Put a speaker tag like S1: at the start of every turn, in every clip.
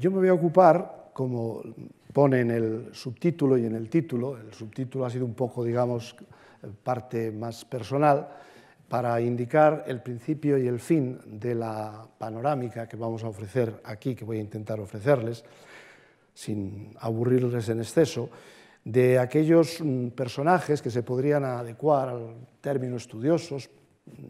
S1: Yo me voy a ocupar, como pone en el subtítulo y en el título, el subtítulo ha sido un poco, digamos, parte más personal, para indicar el principio y el fin de la panorámica que vamos a ofrecer aquí, que voy a intentar ofrecerles, sin aburrirles en exceso, de aquellos mm, personajes que se podrían adecuar al término estudiosos,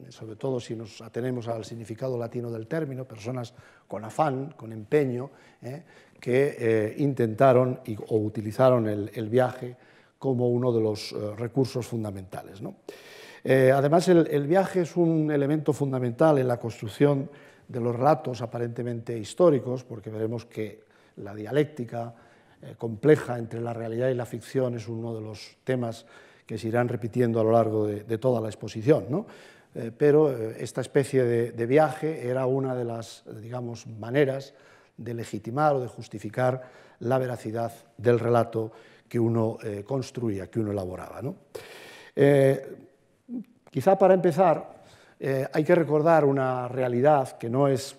S1: sobre todo si nos atenemos al significado latino del término, personas con afán, con empeño, eh, que eh, intentaron o utilizaron el, viaje como uno de los eh, recursos fundamentales. además, el, viaje es un elemento fundamental en la construcción de los relatos aparentemente históricos, porque veremos que la dialéctica compleja entre la realidad y la ficción es uno de los temas que se irán repitiendo a lo largo de, toda la exposición. Eh, pero eh, esta especie de, viaje era una de las, digamos, maneras de legitimar o de justificar la veracidad del relato que uno eh, construía, que uno elaboraba. quizá para empezar hay que recordar una realidad que no es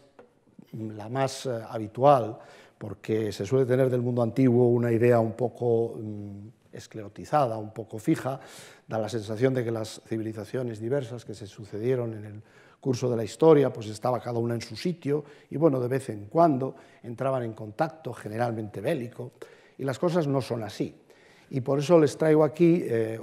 S1: la más habitual, porque se suele tener del mundo antiguo una idea un poco... Mm, esclerotizada, un poco fija, da la sensación de que las civilizaciones diversas que se sucedieron en el curso de la historia, pues estaba cada una en su sitio y bueno, de vez en cuando entraban en contacto, generalmente bélico, y las cosas no son así. Y por eso les traigo aquí eh,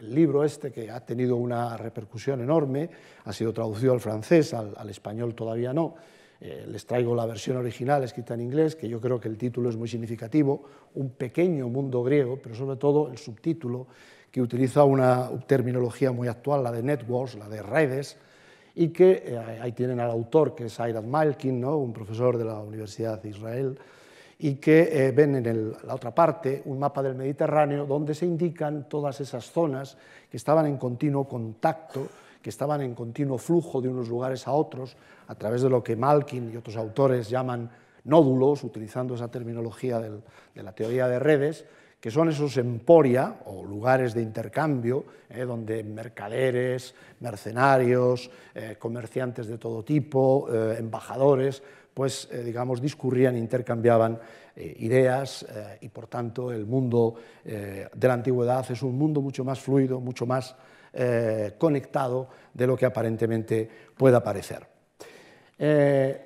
S1: el libro este que ha tenido una repercusión enorme, ha sido traducido al francés, al español todavía no, eh, les traigo la versión original escrita en inglés, que yo creo que el título es muy significativo, Un pequeño mundo griego, pero sobre todo el subtítulo, que utiliza una terminología muy actual, la de networks, la de redes, y que eh, ahí tienen al autor, que es Ayrat Malkin, un profesor de la Universidad de Israel, y que eh, ven en la otra parte un mapa del Mediterráneo donde se indican todas esas zonas que estaban en continuo contacto que estaban en continuo flujo de unos lugares a otros, a través de lo que Malkin y otros autores llaman nódulos, utilizando esa terminología de la teoría de redes, que son esos emporia o lugares de intercambio, eh, donde mercaderes, mercenarios, eh, comerciantes de todo tipo, eh, embajadores, pues digamos, discurrían, e intercambiaban ideas y por tanto el mundo de la antigüedad es un mundo mucho más fluido, mucho más eh, conectado de lo que aparentemente pueda parecer. Eh,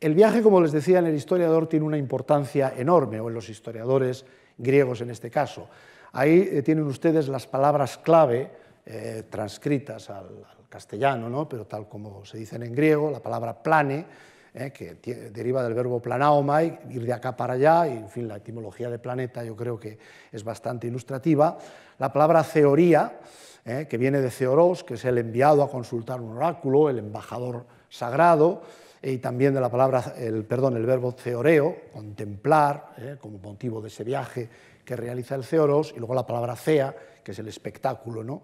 S1: el viaje, como les decía, en el historiador tiene una importancia enorme, o en los historiadores griegos en este caso. Ahí eh, tienen ustedes las palabras clave transcritas al, castellano, pero tal como se dicen en griego, la palabra plane, que deriva del verbo planaomai, ir de acá para allá, y en fin, la etimología de planeta yo creo que es bastante ilustrativa. La palabra teoría, ¿eh? que viene de zeoros que es el enviado a consultar un oráculo, el embajador sagrado, y también de la palabra, el, perdón, el verbo zeoreo contemplar, ¿eh? como motivo de ese viaje que realiza el zeoros y luego la palabra cea, que es el espectáculo, ¿no?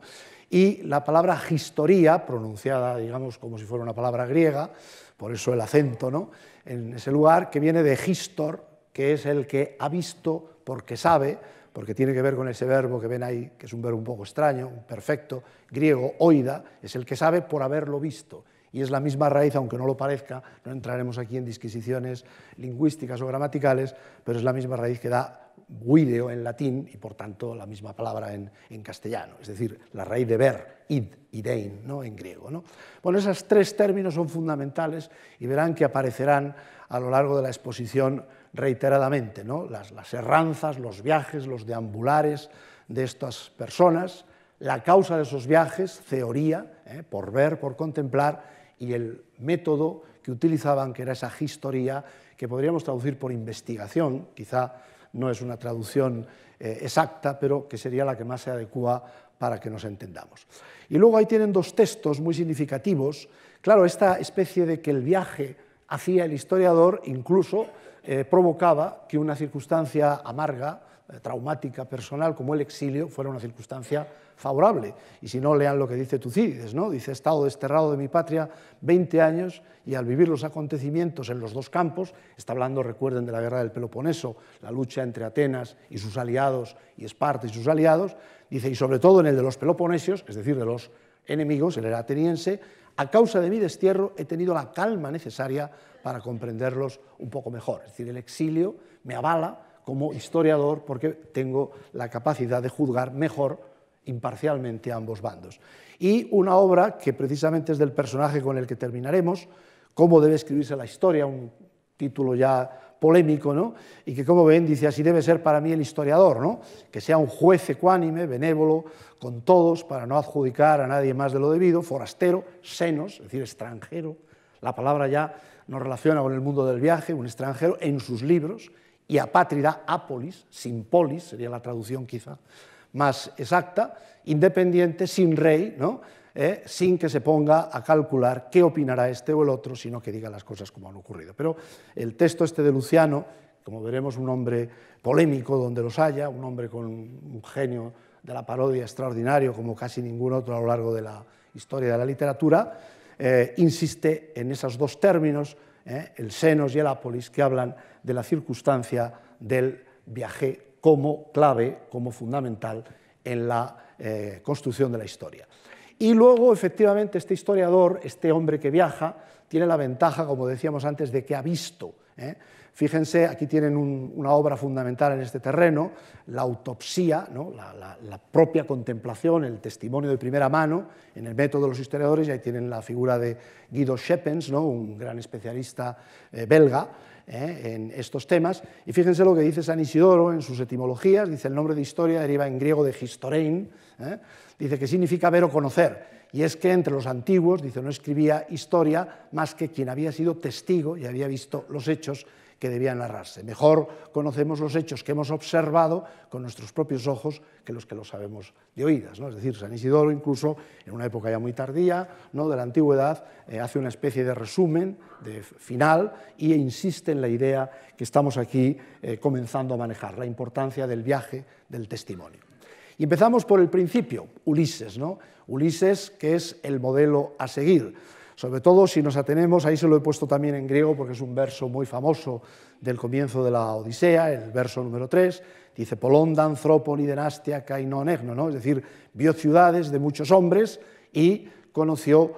S1: y la palabra historia, pronunciada, digamos, como si fuera una palabra griega, por eso el acento, ¿no? en ese lugar, que viene de histor, que es el que ha visto porque sabe, porque tiene que ver con ese verbo que ven ahí, que es un verbo un poco extraño, perfecto, griego, oida, es el que sabe por haberlo visto. Y es la misma raíz, aunque no lo parezca, no entraremos aquí en disquisiciones lingüísticas o gramaticales, pero es la misma raíz que da video en latín y por tanto la misma palabra en, castellano, es decir, la raíz de ver, id, idein, ¿no? en griego. ¿no? Bueno, esos tres términos son fundamentales y verán que aparecerán a lo largo de la exposición reiteradamente, las, herranzas, los viajes, los deambulares de estas personas, la causa de esos viajes, teoría, ¿eh? por ver, por contemplar, y el método que utilizaban, que era esa historia, que podríamos traducir por investigación, quizá no es una traducción eh, exacta, pero que sería la que más se adecua para que nos entendamos. Y luego ahí tienen dos textos muy significativos. Claro, esta especie de que el viaje hacía el historiador, incluso eh, provocaba que una circunstancia amarga, eh, traumática, personal, como el exilio, fuera una circunstancia favorable. Y si no, lean lo que dice Tucídides, ¿no? Dice, he estado desterrado de mi patria 20 años y al vivir los acontecimientos en los dos campos, está hablando, recuerden, de la guerra del Peloponeso, la lucha entre Atenas y sus aliados y Esparta y sus aliados, dice, y sobre todo en el de los Peloponesios, es decir, de los enemigos, el era ateniense, a causa de mi destierro he tenido la calma necesaria para comprenderlos un poco mejor. Es decir, el exilio me avala como historiador porque tengo la capacidad de juzgar mejor imparcialmente a ambos bandos. Y una obra que precisamente es del personaje con el que terminaremos, Cómo debe escribirse la historia, un título ya polémico, ¿no? y que como ven, dice, así debe ser para mí el historiador, ¿no? que sea un juez ecuánime, benévolo, con todos, para no adjudicar a nadie más de lo debido, forastero, senos, es decir, extranjero, la palabra ya nos relaciona con el mundo del viaje, un extranjero, en sus libros, y apátrida, apolis, sin polis, sería la traducción quizá más exacta, independiente, sin rey, ¿no? ¿eh? sin que se ponga a calcular qué opinará este o el otro, sino que diga las cosas como han ocurrido. Pero el texto este de Luciano, como veremos, un hombre polémico donde los haya, un hombre con un genio de la parodia extraordinario como casi ningún otro a lo largo de la historia de la literatura, eh, insiste en esos dos términos, ¿eh? el senos y el ápolis, que hablan de la circunstancia del viaje como clave, como fundamental en la construcción de la historia. Y luego, efectivamente, este historiador, este hombre que viaja, tiene la ventaja, como decíamos antes, de que ha visto. ¿eh? Fíjense, aquí tienen una obra fundamental en este terreno, la autopsia, ¿no? la, propia contemplación, el testimonio de primera mano, en el método de los historiadores, y ahí tienen la figura de Guido Scheppens, ¿no? un gran especialista eh, belga ¿eh? en estos temas. Y fíjense lo que dice San Isidoro en sus etimologías, dice el nombre de historia deriva en griego de historein, dice que significa ver o conocer. Y es que entre los antiguos, dice, no escribía historia más que quien había sido testigo y había visto los hechos que debían narrarse. Mejor conocemos los hechos que hemos observado con nuestros propios ojos que los que los sabemos de oídas. ¿no? Es decir, San Isidoro, incluso en una época ya muy tardía ¿no? de la antigüedad, eh, hace una especie de resumen, de final, e insiste en la idea que estamos aquí eh, comenzando a manejar, la importancia del viaje, del testimonio. Y empezamos por el principio, Ulises, ¿no? Ulises, que es el modelo a seguir. Sobre todo si nos atenemos, ahí se lo he puesto también en griego porque es un verso muy famoso del comienzo de la Odisea, el verso número 3, dice Polonda, y Denastia, cainón Egno, ¿no? Es decir, vio ciudades de muchos hombres y conoció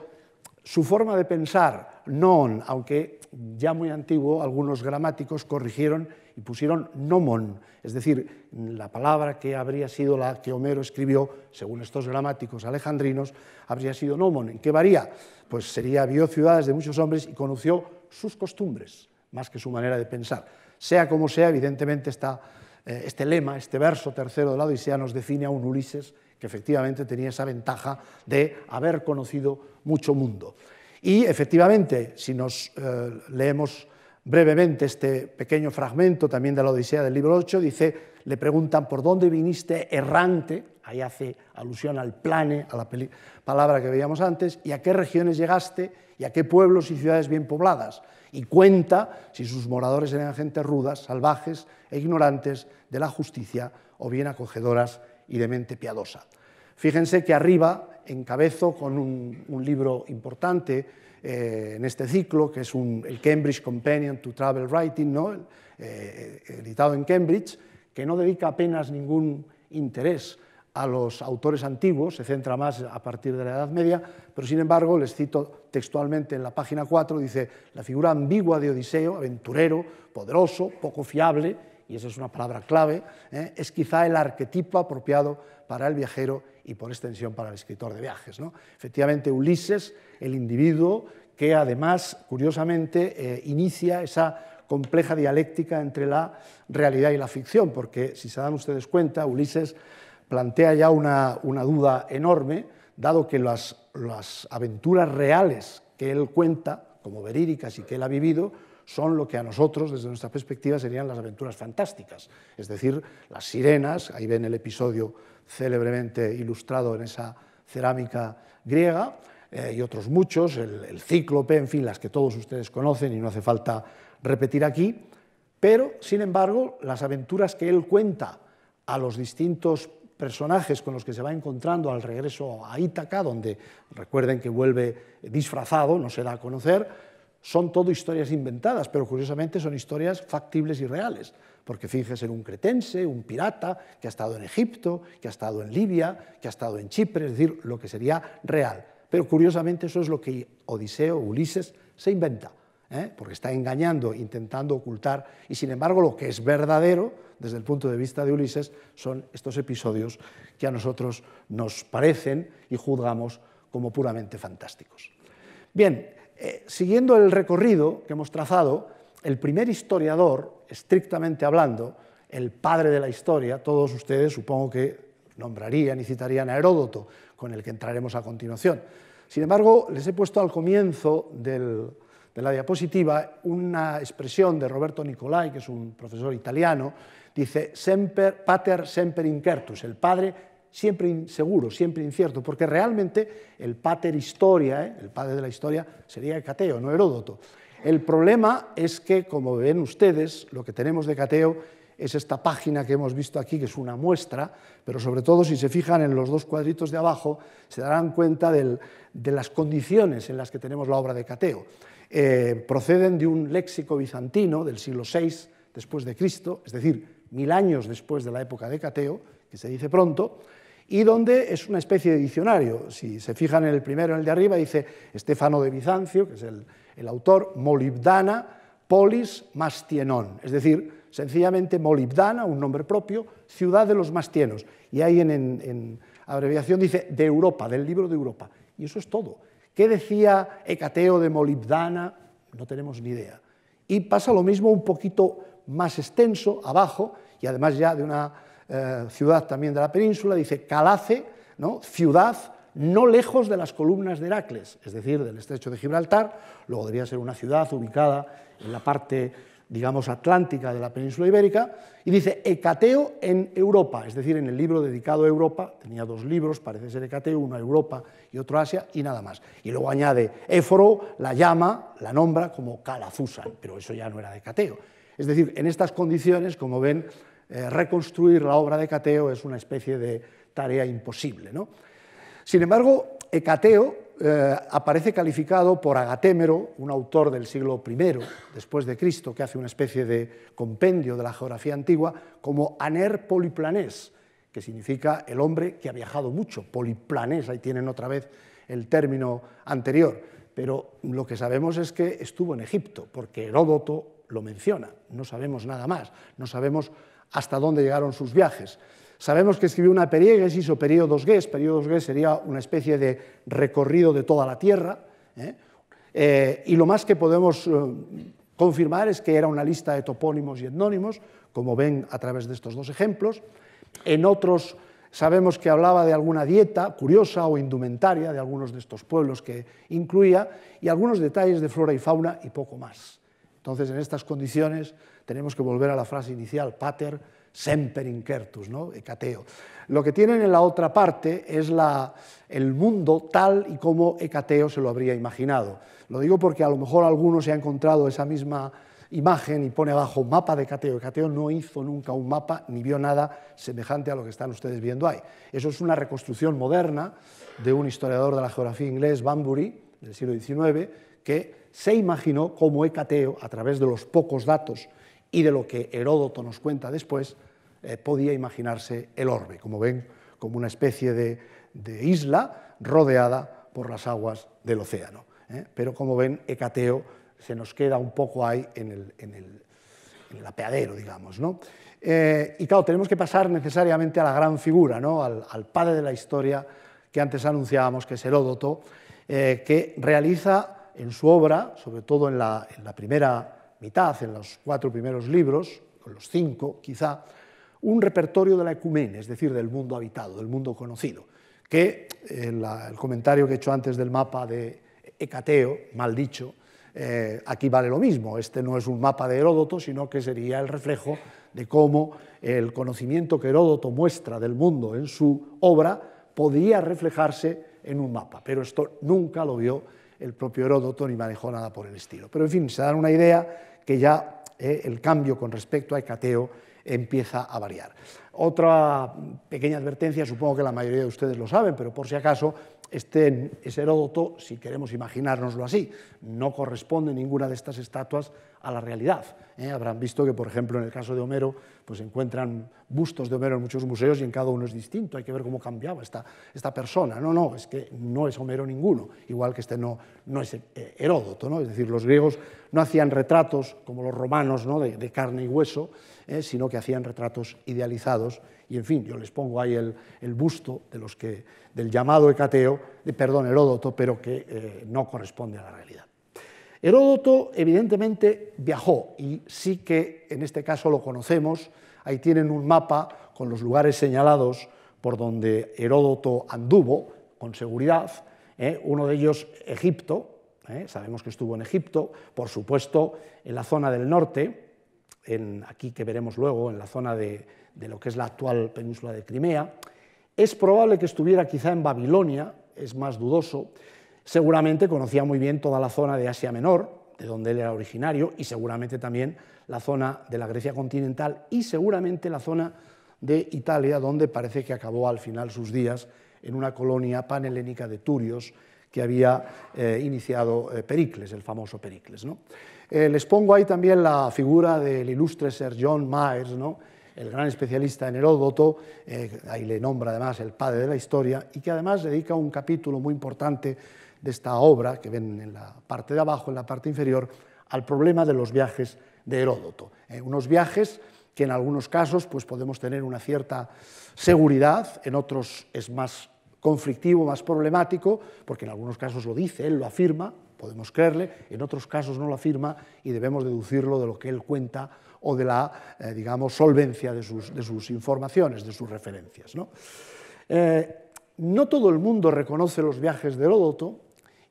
S1: su forma de pensar, non, aunque ya muy antiguo, algunos gramáticos corrigieron pusieron nomon, es decir, la palabra que habría sido la que Homero escribió, según estos gramáticos alejandrinos, habría sido nomon. ¿En qué varía? Pues sería, vio ciudades de muchos hombres y conoció sus costumbres, más que su manera de pensar. Sea como sea, evidentemente está eh, este lema, este verso tercero de la Odisea nos define a un Ulises que efectivamente tenía esa ventaja de haber conocido mucho mundo. Y efectivamente, si nos eh, leemos brevemente este pequeño fragmento también de la Odisea del libro 8, dice, le preguntan por dónde viniste errante, ahí hace alusión al plane, a la palabra que veíamos antes, y a qué regiones llegaste, y a qué pueblos y ciudades bien pobladas, y cuenta si sus moradores eran gentes rudas, salvajes e ignorantes de la justicia, o bien acogedoras y de mente piadosa. Fíjense que arriba encabezo con un, un libro importante, eh, en este ciclo, que es el Cambridge Companion to Travel Writing, ¿no? Eh, editado en Cambridge, que no dedica apenas ningún interés a los autores antiguos, se centra más a partir de la Edad Media, pero sin embargo, les cito textualmente en la página 4, dice, la figura ambigua de Odiseo, aventurero, poderoso, poco fiable, y esa es una palabra clave, ¿eh? es quizá el arquetipo apropiado para el viajero y por extensión para el escritor de viajes. Efectivamente, Ulises, el individuo que además, curiosamente, eh, inicia esa compleja dialéctica entre la realidad y la ficción, porque si se dan ustedes cuenta, Ulises plantea ya una, duda enorme, dado que las, las aventuras reales que él cuenta, como verídicas y que él ha vivido, son lo que a nosotros, desde nuestra perspectiva, serían las aventuras fantásticas, es decir, las sirenas, ahí ven el episodio célebremente ilustrado en esa cerámica griega, eh, y otros muchos, el, el cíclope, en fin, las que todos ustedes conocen y no hace falta repetir aquí, pero, sin embargo, las aventuras que él cuenta a los distintos personajes con los que se va encontrando al regreso a Ítaca, donde recuerden que vuelve disfrazado, no se da a conocer, son todo historias inventadas, pero curiosamente son historias factibles y reales, porque finges en un cretense, un pirata, que ha estado en Egipto, que ha estado en Libia, que ha estado en Chipre, es decir, lo que sería real. Pero curiosamente eso es lo que Odiseo, Ulises, se inventa, ¿eh? porque está engañando, intentando ocultar, y sin embargo lo que es verdadero, desde el punto de vista de Ulises, son estos episodios que a nosotros nos parecen y juzgamos como puramente fantásticos. Bien, eh, siguiendo el recorrido que hemos trazado, el primer historiador, estrictamente hablando, el padre de la historia, todos ustedes supongo que nombrarían y citarían a Heródoto, con el que entraremos a continuación. Sin embargo, les he puesto al comienzo de la diapositiva una expresión de Roberto Nicolai, que es un profesor italiano, dice semper pater semper incertus, el padre siempre inseguro, siempre incierto, porque realmente el pater historia, eh, el padre de la historia, sería Cateo, no Heródoto. El problema es que, como ven ustedes, lo que tenemos de Cateo es esta página que hemos visto aquí, que es una muestra, pero sobre todo si se fijan en los dos cuadritos de abajo, se darán cuenta de las condiciones en las que tenemos la obra de Cateo. Eh, proceden de un léxico bizantino del siglo VI después de Cristo, es decir, mil años después de la época de Cateo, que se dice pronto, y donde es una especie de diccionario. Si se fijan en el primero, en el de arriba, dice Estefano de Bizancio, que es el, autor, molibdana, polis, mastienon, es decir, sencillamente molibdana, un nombre propio, ciudad de los mastienos. Y ahí en, en abreviación dice de Europa, del libro de Europa. Y eso es todo. ¿Qué decía Ecateo de molibdana? No tenemos ni idea. Y pasa lo mismo un poquito más extenso, abajo, y además ya de una eh, ciudad también de la península, dice Calace, ¿no? ciudad no lejos de las columnas de Heracles, es decir, del estrecho de Gibraltar, luego debía ser una ciudad ubicada en la parte, digamos, atlántica de la península ibérica, y dice Hecateo en Europa, es decir, en el libro dedicado a Europa, tenía dos libros, parece ser Ecateo, uno a Europa y otro a Asia, y nada más. Y luego añade Éforo, la llama, la nombra como Calazusan, pero eso ya no era de Hecateo. Es decir, en estas condiciones, como ven, eh, reconstruir la obra de Cateo es una especie de tarea imposible. ¿no? Sin embargo, Ecateo eh, aparece calificado por Agatémero, un autor del siglo I después de Cristo, que hace una especie de compendio de la geografía antigua, como aner poliplanés, que significa el hombre que ha viajado mucho, poliplanés, ahí tienen otra vez el término anterior, pero lo que sabemos es que estuvo en Egipto, porque Heródoto lo menciona, no sabemos nada más, no sabemos hasta dónde llegaron sus viajes. Sabemos que escribió una periégesis o periodos gués. Periodos gués sería una especie de recorrido de toda la Tierra. ¿eh? Eh, y lo más que podemos eh, confirmar es que era una lista de topónimos y etnónimos, como ven a través de estos dos ejemplos. En otros sabemos que hablaba de alguna dieta curiosa o indumentaria de algunos de estos pueblos que incluía y algunos detalles de flora y fauna y poco más. Entonces, en estas condiciones tenemos que volver a la frase inicial, pater semper incertus, ¿no? Hecateo. Lo que tienen en la otra parte es el mundo tal y como Hecateo se lo habría imaginado. Lo digo porque a lo mejor alguno se ha encontrado esa misma imagen y pone abajo mapa de ecateo. Ecateo no hizo nunca un mapa ni vio nada semejante a lo que están ustedes viendo ahí. Eso es una reconstrucción moderna de un historiador de la geografía inglés, Banbury, del siglo XIX, que se imaginó como Hecateo, a través de los pocos datos y de lo que Heródoto nos cuenta después, eh, podía imaginarse el orbe, como ven, como una especie de, isla rodeada por las aguas del océano. ¿eh? Pero como ven, Hecateo se nos queda un poco ahí en el, apeadero, digamos. ¿no? Eh, y claro, tenemos que pasar necesariamente a la gran figura, ¿no? al, al padre de la historia que antes anunciábamos, que es Heródoto, que realiza en su obra, sobre todo en la, primera mitad, en los cuatro primeros libros, con los cinco quizá, un repertorio de la ecumene, es decir, del mundo habitado, del mundo conocido, que eh, el, comentario que he hecho antes del mapa de Ecateo, mal dicho, eh, aquí vale lo mismo, este no es un mapa de Heródoto, sino que sería el reflejo de cómo el conocimiento que Heródoto muestra del mundo en su obra podía reflejarse en un mapa, pero esto nunca lo vio el propio Heródoto ni manejó nada por el estilo. Pero en fin, se dan una idea que ya eh, el cambio con respecto a Hecateo empieza a variar. Otra pequeña advertencia, supongo que la mayoría de ustedes lo saben, pero por si acaso, este es Heródoto, si queremos imaginárnoslo así, no corresponde ninguna de estas estatuas a la realidad. ¿eh? Habrán visto que, por ejemplo, en el caso de Homero, pues encuentran bustos de Homero en muchos museos y en cada uno es distinto, hay que ver cómo cambiaba esta, esta persona. No, no, es que no es Homero ninguno, igual que este no, no es eh, Heródoto. ¿no? Es decir, los griegos no hacían retratos como los romanos de, carne y hueso, ¿eh? sino que hacían retratos idealizados y en fin, yo les pongo ahí el, busto de los que, del llamado Hecateo, perdón, Heródoto, pero que eh, no corresponde a la realidad. Heródoto evidentemente viajó y sí que en este caso lo conocemos, ahí tienen un mapa con los lugares señalados por donde Heródoto anduvo, con seguridad, ¿eh? uno de ellos Egipto, ¿eh? sabemos que estuvo en Egipto, por supuesto en la zona del norte, aquí que veremos luego, en la zona de, de lo que es la actual península de Crimea. Es probable que estuviera quizá en Babilonia, es más dudoso. Seguramente conocía muy bien toda la zona de Asia Menor, de donde él era originario, y seguramente también la zona de la Grecia continental y seguramente la zona de Italia, donde parece que acabó al final sus días en una colonia panhelénica de Turios que había eh, iniciado eh, Pericles, el famoso Pericles. Eh, les pongo ahí también la figura del ilustre Sir John Myers, ¿no? el gran especialista en Heródoto, eh, ahí le nombra además el padre de la historia, y que además dedica un capítulo muy importante de esta obra, que ven en la parte de abajo, en la parte inferior, al problema de los viajes de Heródoto. Eh, unos viajes que en algunos casos pues, podemos tener una cierta seguridad, en otros es más conflictivo, más problemático, porque en algunos casos lo dice, él lo afirma, podemos creerle, en otros casos no lo afirma y debemos deducirlo de lo que él cuenta o de la, eh, digamos, solvencia de sus, de informaciones, de sus referencias. Eh, ¿no? todo el mundo reconoce los viajes de Heródoto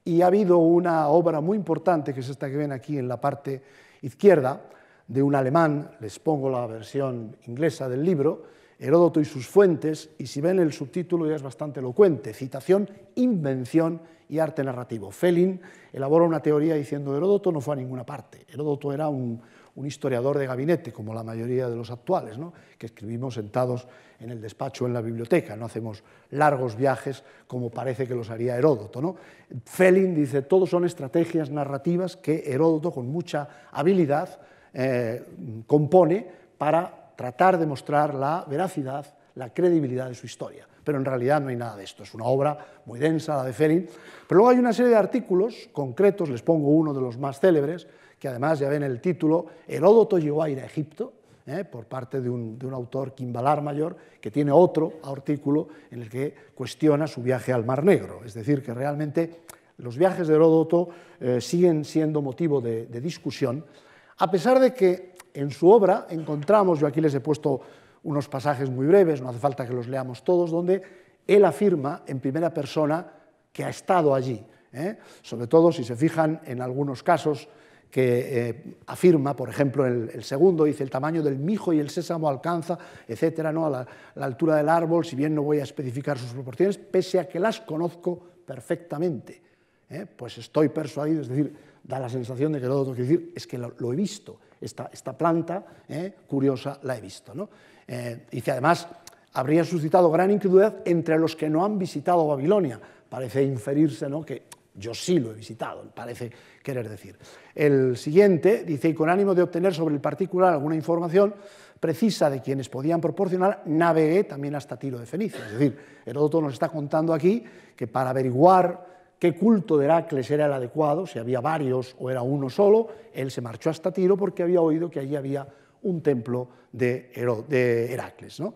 S1: y ha habido una obra muy importante, que es esta que ven aquí en la parte izquierda, de un alemán, les pongo la versión inglesa del libro, Heródoto y sus fuentes, y si ven el subtítulo ya es bastante elocuente, citación, invención y arte narrativo. Felin elabora una teoría diciendo Heródoto no fue a ninguna parte, Heródoto era un, un historiador de gabinete, como la mayoría de los actuales, que escribimos sentados en el despacho o en la biblioteca, no hacemos largos viajes como parece que los haría Heródoto. ¿no? dice, todos son estrategias narrativas que Heródoto con mucha habilidad eh, compone para tratar de mostrar la veracidad, la credibilidad de su historia pero en realidad no hay nada de esto. Es una obra muy densa, la de Felling. Pero luego hay una serie de artículos concretos, les pongo uno de los más célebres, que además ya ven el título, Heródoto llegó a ir a Egipto, ¿eh? por parte de un, autor, Quimbalar Mayor, que tiene otro artículo en el que cuestiona su viaje al Mar Negro. Es decir, que realmente los viajes de Heródoto eh, siguen siendo motivo de, discusión, a pesar de que en su obra encontramos, yo aquí les he puesto unos pasajes muy breves, no hace falta que los leamos todos, donde él afirma en primera persona que ha estado allí. ¿eh? Sobre todo si se fijan en algunos casos que eh, afirma, por ejemplo, el, segundo, dice el tamaño del mijo y el sésamo alcanza, etcétera, ¿no? a la, altura del árbol, si bien no voy a especificar sus proporciones, pese a que las conozco perfectamente. ¿eh? Pues estoy persuadido, es decir, da la sensación de que lo tengo que decir es que lo, he visto, esta, esta planta ¿eh? curiosa la he visto. ¿no? dice además, habría suscitado gran incredulidad entre los que no han visitado Babilonia. Parece inferirse ¿no? que yo sí lo he visitado, parece querer decir. El siguiente dice, y con ánimo de obtener sobre el particular alguna información precisa de quienes podían proporcionar, navegué también hasta Tiro de Fenicia. Es decir, Heródoto nos está contando aquí que para averiguar qué culto de Heracles era el adecuado, si había varios o era uno solo, él se marchó hasta Tiro porque había oído que allí había un templo de, Heracles. ¿no?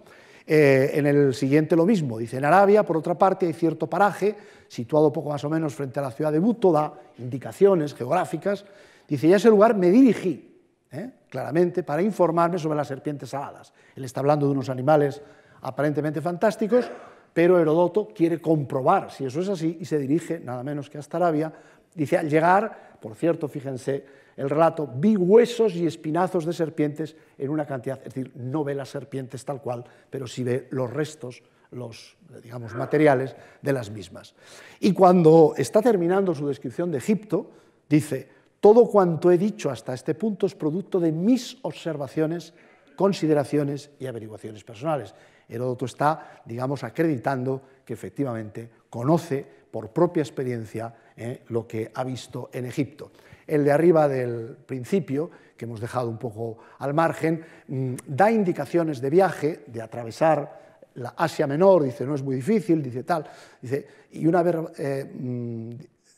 S1: Eh, en el siguiente lo mismo, dice, en Arabia, por otra parte, hay cierto paraje, situado poco más o menos frente a la ciudad de Buto, indicaciones geográficas, dice, y a ese lugar me dirigí, ¿eh? claramente, para informarme sobre las serpientes aladas. Él está hablando de unos animales aparentemente fantásticos, pero Herodoto quiere comprobar si eso es así y se dirige nada menos que hasta Arabia. Dice, al llegar, por cierto, fíjense, el relato, vi huesos y espinazos de serpientes en una cantidad, es decir, no ve las serpientes tal cual, pero sí ve los restos, los, digamos, materiales de las mismas. Y cuando está terminando su descripción de Egipto, dice, todo cuanto he dicho hasta este punto es producto de mis observaciones, consideraciones y averiguaciones personales. Heródoto está, digamos, acreditando que efectivamente conoce por propia experiencia eh, lo que ha visto en Egipto. El de arriba del principio, que hemos dejado un poco al margen, mm, da indicaciones de viaje, de atravesar la Asia Menor, dice, no es muy difícil, dice tal, dice, y una vez, eh, mm,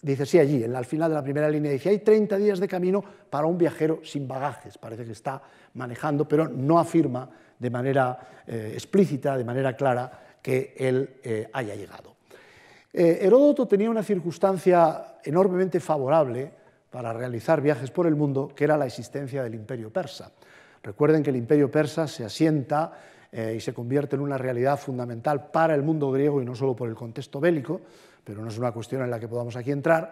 S1: dice, sí, allí, en al final de la primera línea, dice, hay 30 días de camino para un viajero sin bagajes, parece que está manejando, pero no afirma de manera eh, explícita, de manera clara, que él eh, haya llegado. Heródoto tenía una circunstancia enormemente favorable, para realizar viajes por el mundo, que era la existencia del imperio persa. Recuerden que el imperio persa se asienta eh, y se convierte en una realidad fundamental para el mundo griego y no solo por el contexto bélico, pero no es una cuestión en la que podamos aquí entrar,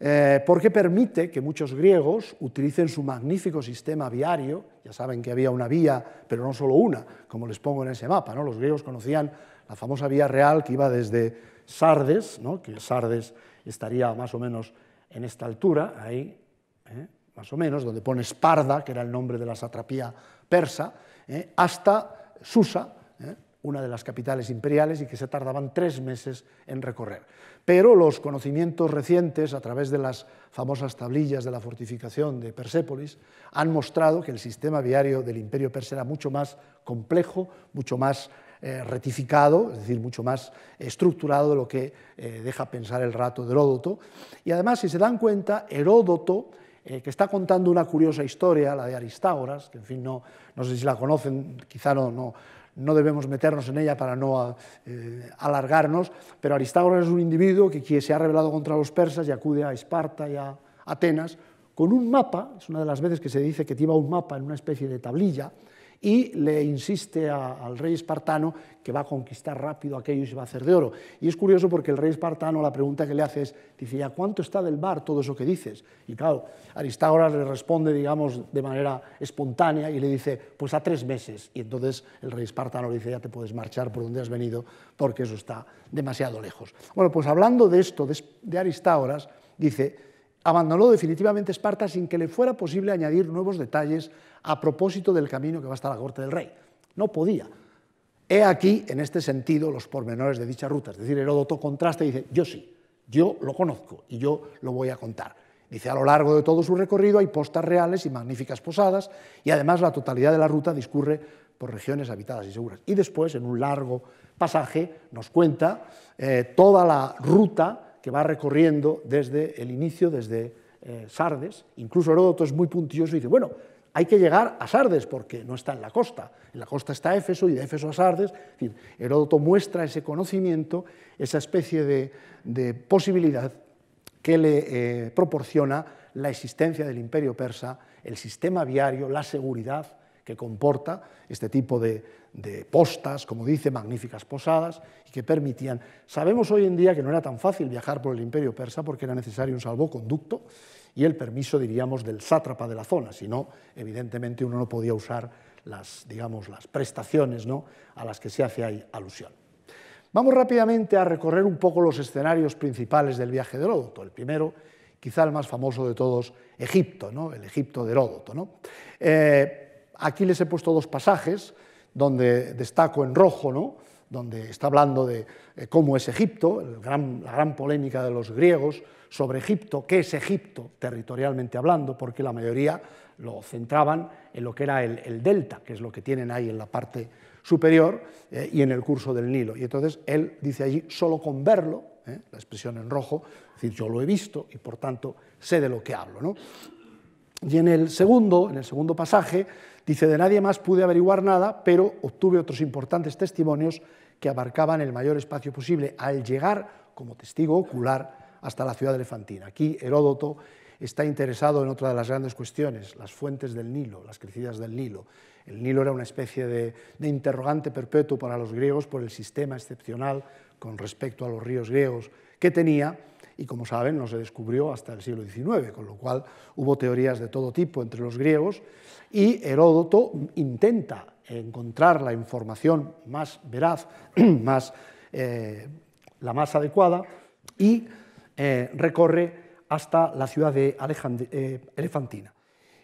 S1: eh, porque permite que muchos griegos utilicen su magnífico sistema viario, ya saben que había una vía, pero no solo una, como les pongo en ese mapa, ¿no? los griegos conocían la famosa vía real que iba desde Sardes, ¿no? que Sardes estaría más o menos en esta altura, ahí, eh, más o menos, donde pone Sparda, que era el nombre de la satrapía persa, eh, hasta Susa, eh, una de las capitales imperiales y que se tardaban tres meses en recorrer. Pero los conocimientos recientes, a través de las famosas tablillas de la fortificación de Persépolis, han mostrado que el sistema viario del imperio persa era mucho más complejo, mucho más eh, retificado, es decir, mucho más estructurado de lo que eh, deja pensar el rato de Heródoto. Y además, si se dan cuenta, Heródoto, eh, que está contando una curiosa historia, la de Aristágoras, que en fin, no, no sé si la conocen, quizá no, no, debemos meternos en ella para no alargarnos, pero Aristágoras es un individuo que se ha rebelado contra los persas y acude a Esparta y a Atenas con un mapa, es una de las veces que se dice que lleva un mapa en una especie de tablilla, y le insiste al rey espartano que va a conquistar rápido aquello y va a hacer de oro. Y es curioso porque el rey espartano la pregunta que le hace es, dice, a cuánto está del bar todo eso que dices? Y claro, Aristágoras le responde, digamos, de manera espontánea y le dice, pues a tres meses. Y entonces el rey espartano le dice, ya te puedes marchar por donde has venido porque eso está demasiado lejos. Bueno, pues hablando de esto, de, de Aristágoras, dice, abandonó definitivamente Esparta sin que le fuera posible añadir nuevos detalles a propósito del camino que va hasta la corte del rey. No podía. He aquí, en este sentido, los pormenores de dicha ruta. Es decir, Heródoto contrasta y dice, yo sí, yo lo conozco y yo lo voy a contar. Dice, a lo largo de todo su recorrido hay postas reales y magníficas posadas y además la totalidad de la ruta discurre por regiones habitadas y seguras. Y después, en un largo pasaje, nos cuenta eh, toda la ruta va recorriendo desde el inicio, desde eh, Sardes. Incluso Heródoto es muy puntilloso y dice, bueno, hay que llegar a Sardes porque no está en la costa. En la costa está Éfeso y de Éfeso a Sardes. Heródoto muestra ese conocimiento, esa especie de, posibilidad que le eh, proporciona la existencia del imperio persa, el sistema viario, la seguridad que comporta este tipo de, de postas, como dice, magníficas posadas, y que permitían. Sabemos hoy en día que no era tan fácil viajar por el imperio persa porque era necesario un salvoconducto y el permiso, diríamos, del sátrapa de la zona, si no, evidentemente uno no podía usar las, digamos, las prestaciones ¿no? a las que se hace ahí alusión. Vamos rápidamente a recorrer un poco los escenarios principales del viaje de Heródoto. El primero, quizá el más famoso de todos, Egipto, ¿no? el Egipto de Heródoto. ¿no? Eh, aquí les he puesto dos pasajes donde destaco en rojo, ¿no? donde está hablando de eh, cómo es Egipto, la gran polémica de los griegos sobre Egipto, qué es Egipto territorialmente hablando, porque la mayoría lo centraban en lo que era el, delta, que es lo que tienen ahí en la parte superior eh, y en el curso del Nilo. Y entonces él dice allí, solo con verlo, eh, la expresión en rojo, es decir, yo lo he visto y por tanto sé de lo que hablo. Y en el segundo, en el segundo pasaje, Dice, de nadie más pude averiguar nada, pero obtuve otros importantes testimonios que abarcaban el mayor espacio posible al llegar como testigo ocular hasta la ciudad elefantina. Aquí Heródoto está interesado en otra de las grandes cuestiones, las fuentes del Nilo, las crecidas del Nilo. El Nilo era una especie de, de interrogante perpetuo para los griegos por el sistema excepcional con respecto a los ríos griegos que tenía y como saben no se descubrió hasta el siglo XIX, con lo cual hubo teorías de todo tipo entre los griegos y Heródoto intenta encontrar la información más veraz, más, eh, la más adecuada y eh, recorre hasta la ciudad de eh, Elefantina.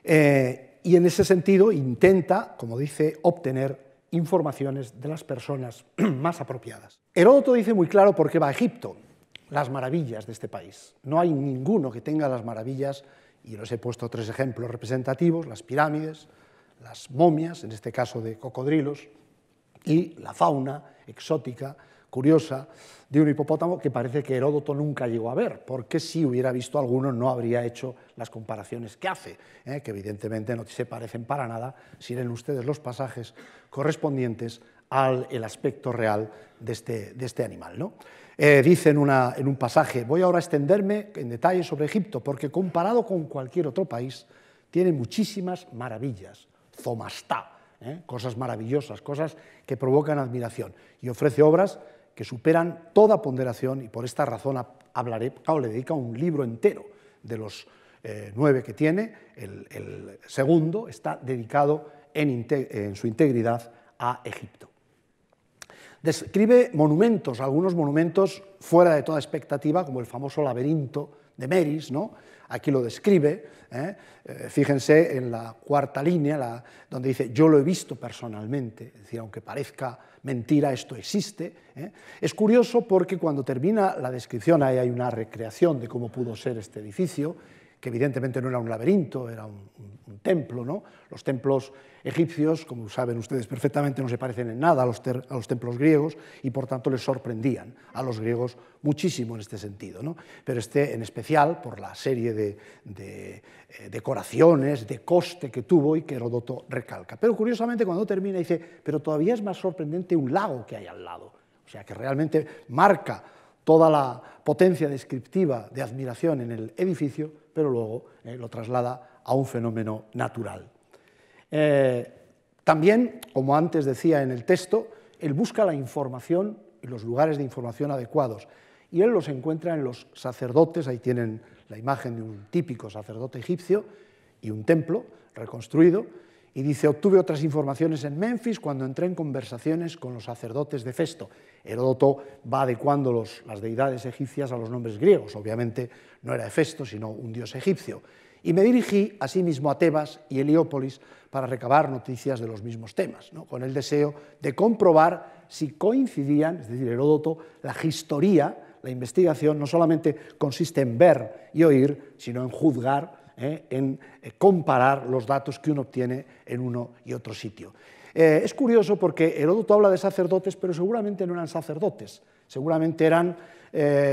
S1: y en ese sentido intenta, como dice, obtener informaciones de las personas más apropiadas. Heródoto dice muy claro por qué va a Egipto las maravillas de este país. No hay ninguno que tenga las maravillas, y los he puesto tres ejemplos representativos, las pirámides, las momias, en este caso de cocodrilos, y la fauna exótica, curiosa, de un hipopótamo que parece que Heródoto nunca llegó a ver, porque si hubiera visto alguno no habría hecho las comparaciones que hace, ¿eh? que evidentemente no se parecen para nada si leen ustedes los pasajes correspondientes al el aspecto real de este, de este animal. ¿no? Eh, dice en, un pasaje, voy ahora a extenderme en detalle sobre Egipto, porque comparado con cualquier otro país, tiene muchísimas maravillas, zomastá, ¿eh? cosas maravillosas, cosas que provocan admiración, y ofrece obras que superan toda ponderación, y por esta razón hablaré, le dedica un libro entero de los eh, nueve que tiene, el, segundo está dedicado en su integridad a Egipto. Describe monumentos, algunos monumentos fuera de toda expectativa, como el famoso laberinto de Meris, aquí lo describe, ¿eh? Eh, fíjense en la cuarta línea, donde dice, yo lo he visto personalmente, es decir, aunque parezca mentira, esto existe. ¿eh? Es curioso porque cuando termina la descripción, ahí hay una recreación de cómo pudo ser este edificio, que evidentemente no era un laberinto, era un, templo. ¿no? Los templos egipcios, como saben ustedes perfectamente, no se parecen en nada a los, templos griegos y por tanto les sorprendían a los griegos muchísimo en este sentido. Pero este en especial, por la serie de, eh, decoraciones, de coste que tuvo y que Herodoto recalca. Pero curiosamente cuando termina dice, pero todavía es más sorprendente un lago que hay al lado. O sea que realmente marca toda la potencia descriptiva de admiración en el edificio pero luego eh, lo traslada a un fenómeno natural. Eh, también, como antes decía en el texto, él busca la información y los lugares de información adecuados, y él los encuentra en los sacerdotes, ahí tienen la imagen de un típico sacerdote egipcio y un templo reconstruido, y dice, obtuve otras informaciones en Memphis cuando entré en conversaciones con los sacerdotes de Festo. Heródoto va adecuando las deidades egipcias a los nombres griegos. Obviamente no era Festo, sino un dios egipcio. Y me dirigí asimismo a Tebas y Heliópolis para recabar noticias de los mismos temas, con el deseo de comprobar si coincidían, es decir, Heródoto, la historia, la investigación, no solamente consiste en ver y oír, sino en juzgar ¿eh? en eh, comparar los datos que uno obtiene en uno y otro sitio. Eh, es curioso porque Heródoto habla de sacerdotes, pero seguramente no eran sacerdotes, seguramente eran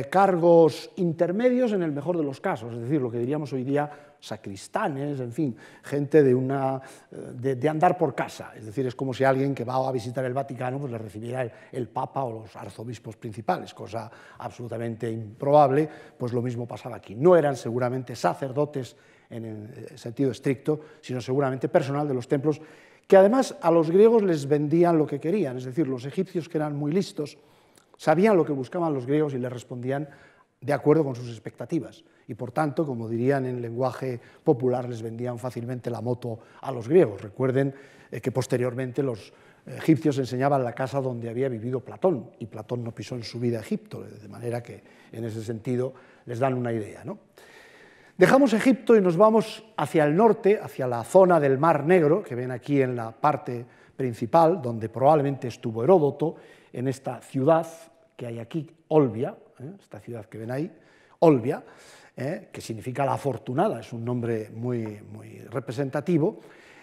S1: cargos intermedios en el mejor de los casos, es decir, lo que diríamos hoy día sacristanes, en fin, gente de, una, de, andar por casa. Es decir, es como si alguien que va a visitar el Vaticano pues le recibiera el, Papa o los arzobispos principales, cosa absolutamente improbable, pues lo mismo pasaba aquí. No eran seguramente sacerdotes en el eh, sentido estricto, sino seguramente personal de los templos, que además a los griegos les vendían lo que querían, es decir, los egipcios que eran muy listos sabían lo que buscaban los griegos y les respondían de acuerdo con sus expectativas. Y por tanto, como dirían en lenguaje popular, les vendían fácilmente la moto a los griegos. Recuerden eh, que posteriormente los egipcios enseñaban la casa donde había vivido Platón, y Platón no pisó en su vida Egipto, de manera que en ese sentido les dan una idea. ¿no? Dejamos Egipto y nos vamos hacia el norte, hacia la zona del Mar Negro, que ven aquí en la parte principal, donde probablemente estuvo Heródoto, en esta ciudad que hay aquí, Olbia, ¿eh? esta ciudad que ven ahí, Olbia, ¿eh? que significa la afortunada, es un nombre muy, muy representativo,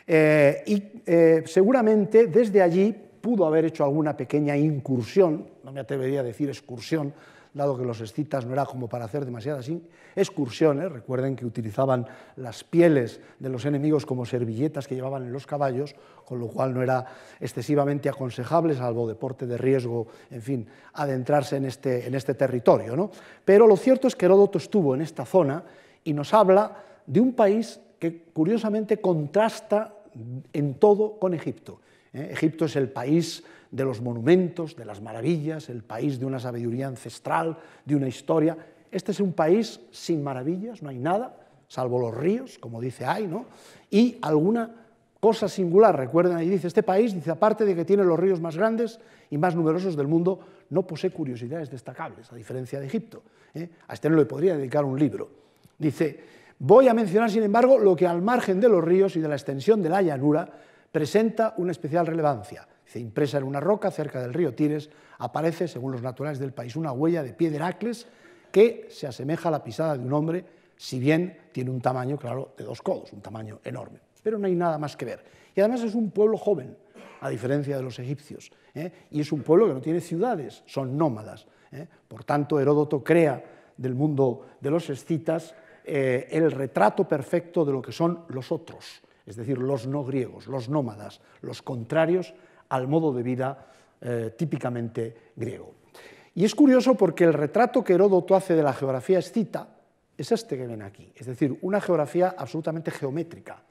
S1: eh, y seguramente desde allí pudo haber hecho alguna pequeña incursión, no me atrevería a decir excursión, dado que los escitas no era como para hacer demasiadas excursiones, ¿eh? recuerden que utilizaban las pieles de los enemigos como servilletas que llevaban en los caballos, con lo cual no era excesivamente aconsejable, salvo deporte de riesgo, en fin, adentrarse en este, en este territorio. ¿no? Pero lo cierto es que Heródoto estuvo en esta zona y nos habla de un país que curiosamente contrasta en todo con Egipto. ¿eh? Egipto es el país de los monumentos, de las maravillas, el país de una sabiduría ancestral, de una historia. Este es un país sin maravillas, no hay nada, salvo los ríos, como dice Ay, ¿no? Y alguna cosa singular, recuerden, ahí dice, este país, dice, aparte de que tiene los ríos más grandes y más numerosos del mundo, no posee curiosidades destacables, a diferencia de Egipto. ¿eh? A este no le podría dedicar un libro. Dice, voy a mencionar, sin embargo, lo que al margen de los ríos y de la extensión de la llanura presenta una especial relevancia. Dice, impresa en una roca cerca del río Tires, aparece, según los naturales del país, una huella de pie de Heracles que se asemeja a la pisada de un hombre, si bien tiene un tamaño, claro, de dos codos, un tamaño enorme. Pero no hay nada más que ver. Y además es un pueblo joven, a diferencia de los egipcios. ¿eh? Y es un pueblo que no tiene ciudades, son nómadas. ¿eh? Por tanto, Heródoto crea del mundo de los escitas eh, el retrato perfecto de lo que son los otros es decir, los no griegos, los nómadas, los contrarios al modo de vida eh, típicamente griego. Y es curioso porque el retrato que Heródoto hace de la geografía escita es este que ven aquí, es decir, una geografía absolutamente geométrica,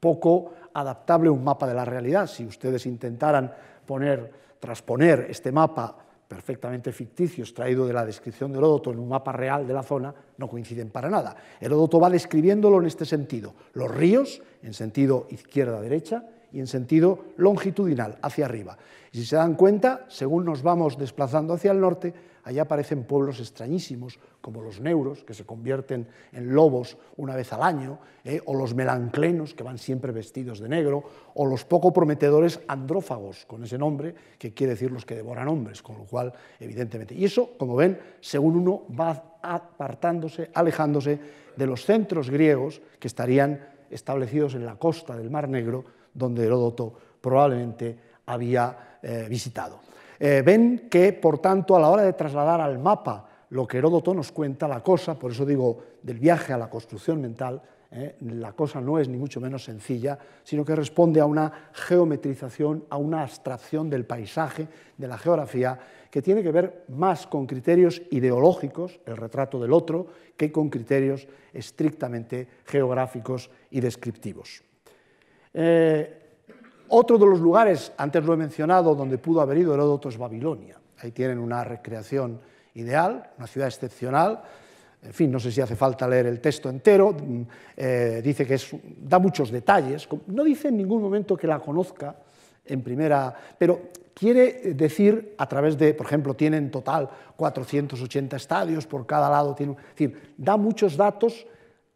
S1: poco adaptable a un mapa de la realidad. Si ustedes intentaran poner, transponer este mapa perfectamente ficticios, traído de la descripción de Heródoto en un mapa real de la zona, no coinciden para nada. Heródoto va describiéndolo en este sentido. Los ríos, en sentido izquierda-derecha, y en sentido longitudinal, hacia arriba. Y si se dan cuenta, según nos vamos desplazando hacia el norte, allá aparecen pueblos extrañísimos, como los neuros, que se convierten en lobos una vez al año, eh, o los melanclenos, que van siempre vestidos de negro, o los poco prometedores andrófagos, con ese nombre, que quiere decir los que devoran hombres, con lo cual, evidentemente. Y eso, como ven, según uno va apartándose, alejándose de los centros griegos que estarían establecidos en la costa del Mar Negro, donde Heródoto probablemente había eh, visitado. Eh, ven que, por tanto, a la hora de trasladar al mapa lo que Heródoto nos cuenta, la cosa, por eso digo del viaje a la construcción mental, eh, la cosa no es ni mucho menos sencilla, sino que responde a una geometrización, a una abstracción del paisaje, de la geografía, que tiene que ver más con criterios ideológicos, el retrato del otro, que con criterios estrictamente geográficos y descriptivos. Eh, otro de los lugares, antes lo he mencionado, donde pudo haber ido Heródoto es Babilonia. Ahí tienen una recreación ideal, una ciudad excepcional. En fin, no sé si hace falta leer el texto entero. Mm, eh, dice que es, da muchos detalles. No dice en ningún momento que la conozca en primera, pero quiere decir a través de, por ejemplo, tiene en total 480 estadios, por cada lado es decir, da muchos datos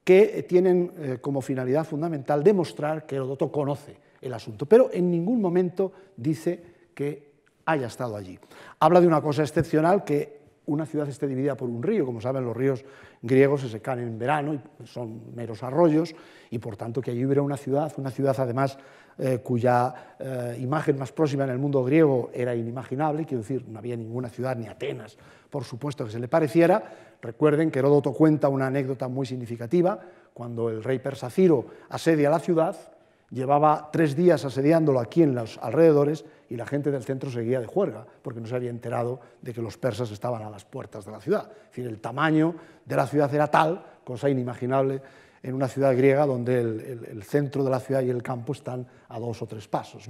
S1: que eh, tienen eh, como finalidad fundamental demostrar que Herodoto conoce el asunto, pero en ningún momento dice que haya estado allí. Habla de una cosa excepcional que una ciudad esté dividida por un río. Como saben, los ríos griegos se secan en verano y son meros arroyos, y por tanto que allí hubiera una ciudad, una ciudad además eh, cuya eh, imagen más próxima en el mundo griego era inimaginable, quiero decir, no había ninguna ciudad, ni Atenas, por supuesto, que se le pareciera. Recuerden que Heródoto cuenta una anécdota muy significativa, cuando el rey persa Ciro asedia la ciudad, llevaba tres días asediándolo aquí en los alrededores y la gente del centro seguía de juerga, porque no se había enterado de que los persas estaban a las puertas de la ciudad. el tamaño de la ciudad era tal, cosa inimaginable en una ciudad griega donde el, centro de la ciudad y el campo están a dos o tres pasos.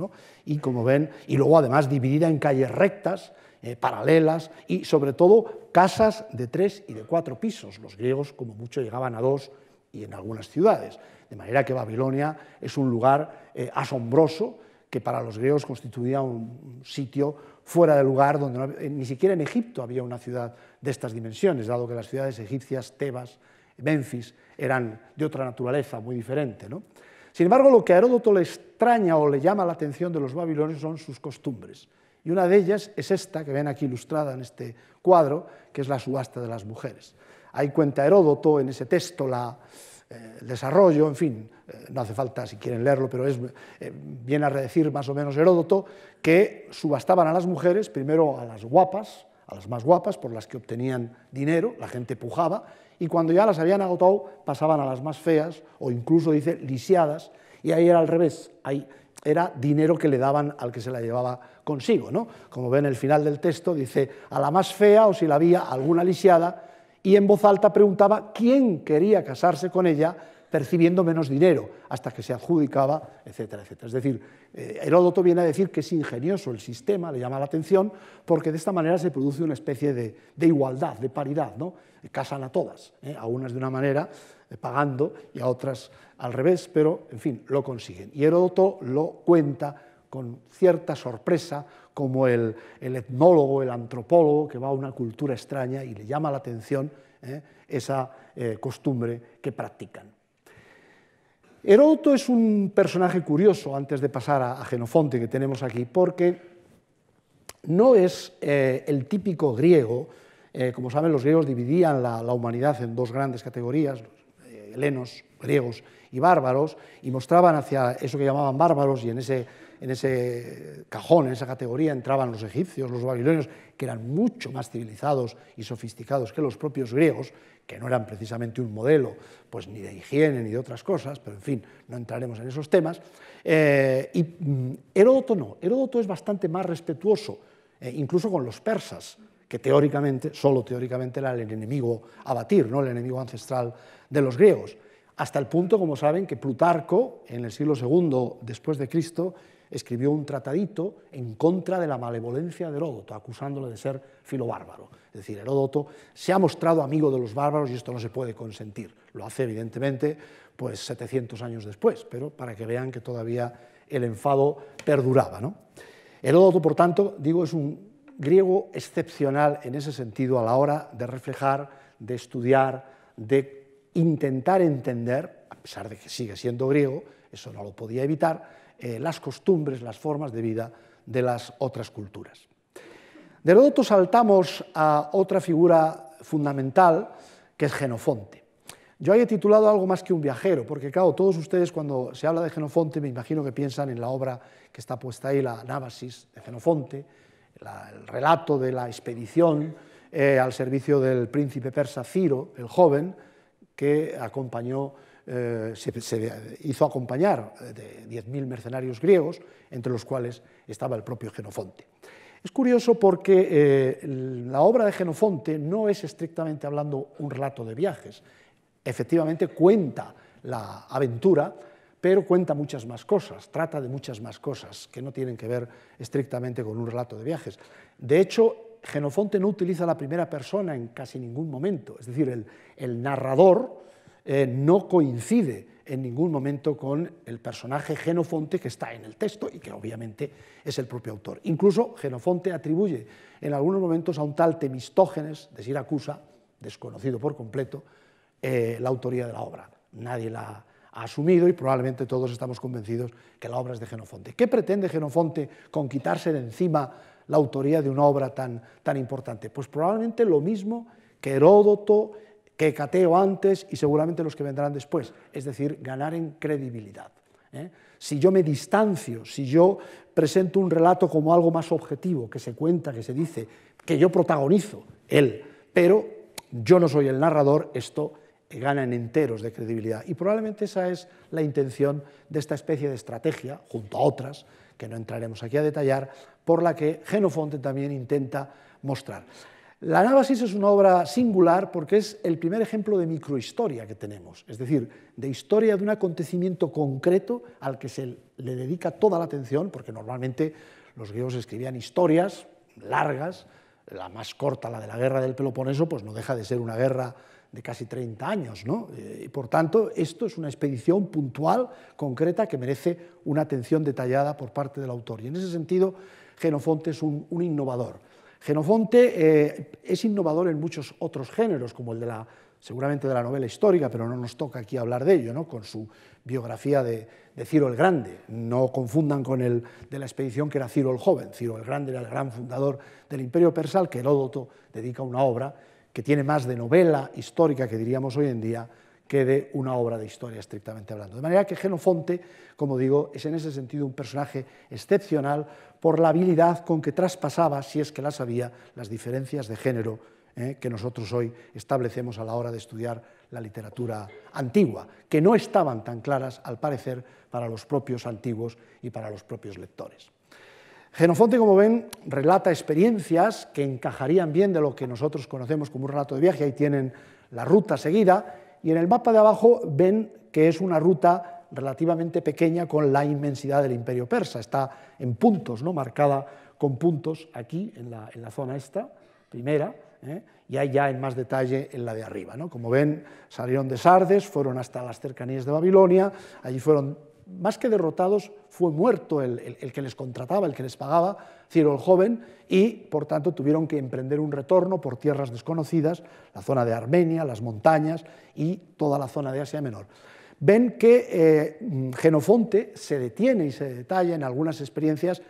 S1: Y como ven, y luego además dividida en calles rectas, eh, paralelas y sobre todo casas de tres y de cuatro pisos. Los griegos como mucho llegaban a dos y en algunas ciudades. De manera que Babilonia es un lugar eh, asombroso que para los griegos constituía un sitio fuera de lugar donde eh, ni siquiera en Egipto había una ciudad de estas dimensiones, dado que las ciudades egipcias, Tebas, Memphis, eran de otra naturaleza, muy diferente. Sin embargo, lo que a Heródoto le extraña o le llama la atención de los babilonios son sus costumbres. Y una de ellas es esta que ven aquí ilustrada en este cuadro, que es la subasta de las mujeres. Ahí cuenta Heródoto en ese texto la, el eh, desarrollo, en fin, eh, no hace falta si quieren leerlo, pero es, bien eh, viene a redecir más o menos Heródoto, que subastaban a las mujeres, primero a las guapas, a las más guapas, por las que obtenían dinero, la gente pujaba, y cuando ya las habían agotado pasaban a las más feas, o incluso dice lisiadas, y ahí era al revés, ahí era dinero que le daban al que se la llevaba consigo. ¿no? Como ven, el final del texto dice, a la más fea, o si la había alguna lisiada, y en voz alta preguntaba quién quería casarse con ella percibiendo menos dinero, hasta que se adjudicaba, etcétera, etcétera. Es decir, eh, Heródoto viene a decir que es ingenioso el sistema, le llama la atención, porque de esta manera se produce una especie de, igualdad, de paridad, ¿no? Casan a todas, ¿eh? a unas de una manera, eh, pagando, y a otras al revés, pero, en fin, lo consiguen. Y Heródoto lo cuenta con cierta sorpresa, como el, etnólogo, el antropólogo, que va a una cultura extraña y le llama la atención ¿eh? esa eh, costumbre que practican. Heródoto es un personaje curioso, antes de pasar a, Jenofonte Genofonte que tenemos aquí, porque no es eh, el típico griego, como saben los griegos dividían la, la humanidad en dos grandes categorías, helenos, griegos y bárbaros, y mostraban hacia eso que llamaban bárbaros y en ese en ese cajón, en esa categoría, entraban los egipcios, los babilonios, que eran mucho más civilizados y sofisticados que los propios griegos, que no eran precisamente un modelo pues, ni de higiene ni de otras cosas, pero en fin, no entraremos en esos temas. Eh, y mm, Heródoto no, Heródoto es bastante más respetuoso, eh, incluso con los persas, que teóricamente, solo teóricamente, era el enemigo a batir, ¿no? el enemigo ancestral de los griegos hasta el punto, como saben, que Plutarco, en el siglo II después de Cristo, escribió un tratadito en contra de la malevolencia de Heródoto, acusándole de ser filobárbaro. Es decir, Heródoto se ha mostrado amigo de los bárbaros y esto no se puede consentir. Lo hace, evidentemente, pues 700 años después, pero para que vean que todavía el enfado perduraba. ¿no? Heródoto, por tanto, digo, es un griego excepcional en ese sentido a la hora de reflejar, de estudiar, de intentar entender, a pesar de que sigue siendo griego, eso no lo podía evitar, eh, las costumbres, las formas de vida de las otras culturas. De lo Heródoto saltamos a otra figura fundamental, que es Genofonte. Yo ahí he titulado algo más que un viajero, porque claro, todos ustedes cuando se habla de Genofonte me imagino que piensan en la obra que está puesta ahí, la Anábasis de Genofonte, el relato de la expedición eh, al servicio del príncipe persa Ciro, el joven, que acompañó eh, se, hizo acompañar eh, de 10.000 mercenarios griegos, entre los cuales estaba el propio Genofonte. Es curioso porque eh, la obra de Genofonte no es estrictamente hablando un relato de viajes. Efectivamente cuenta la aventura, pero cuenta muchas más cosas, trata de muchas más cosas que no tienen que ver estrictamente con un relato de viajes. De hecho, Genofonte no utiliza la primera persona en casi ningún momento, es decir, el narrador eh, no coincide en ningún momento con el personaje Genofonte que está en el texto y que obviamente es el propio autor. Incluso Genofonte atribuye en algunos momentos a un tal Temistógenes de Siracusa, desconocido por completo, eh, la autoría de la obra. Nadie la ha asumido y probablemente todos estamos convencidos que la obra es de Genofonte. ¿Qué pretende Genofonte con quitarse de encima la autoría de una obra tan, tan importante? Pues probablemente lo mismo que Heródoto que cateo antes y seguramente los que vendrán después, es decir, ganar en credibilidad. ¿eh? Si yo me distancio, si yo presento un relato como algo más objetivo, que se cuenta, que se dice, que yo protagonizo, él, pero yo no soy el narrador, esto gana en enteros de credibilidad. Y probablemente esa es la intención de esta especie de estrategia, junto a otras, que no entraremos aquí a detallar, por la que Genofonte también intenta mostrar. La Anábasis es una obra singular porque es el primer ejemplo de microhistoria que tenemos, es decir, de historia de un acontecimiento concreto al que se le dedica toda la atención, porque normalmente los griegos escribían historias largas, la más corta, la de la guerra del Peloponeso, pues no deja de ser una guerra de casi 30 años, eh, Y por tanto, esto es una expedición puntual, concreta, que merece una atención detallada por parte del autor. Y en ese sentido, Genofonte es un innovador. Genofonte eh, es innovador en muchos otros géneros, como el de la, seguramente de la novela histórica, pero no nos toca aquí hablar de ello, ¿no? con su biografía de, Ciro el Grande. No confundan con el de la expedición que era Ciro el Joven. Ciro el Grande era el gran fundador del imperio Persal, que Heródoto dedica una obra que tiene más de novela histórica, que diríamos hoy en día, que de una obra de historia estrictamente hablando. De manera que Genofonte, como digo, es en ese sentido un personaje excepcional por la habilidad con que traspasaba, si es que la sabía, las diferencias de género eh, que nosotros hoy establecemos a la hora de estudiar la literatura antigua, que no estaban tan claras, al parecer, para los propios antiguos y para los propios lectores. Genofonte, como ven, relata experiencias que encajarían bien de lo que nosotros conocemos como un relato de viaje, ahí tienen la ruta seguida, y en el mapa de abajo ven que es una ruta relativamente pequeña con la inmensidad del imperio persa. Está en puntos, ¿no? marcada con puntos aquí en la, zona esta, primera, ¿eh? y hay ya en más detalle en la de arriba. ¿no? Como ven, salieron de Sardes, fueron hasta las cercanías de Babilonia, allí fueron más que derrotados, fue muerto el, el, que les contrataba, el que les pagaba, Ciro el joven, y por tanto tuvieron que emprender un retorno por tierras desconocidas, la zona de Armenia, las montañas y toda la zona de Asia Menor ven que eh, Genofonte se detiene y se detalla en algunas experiencias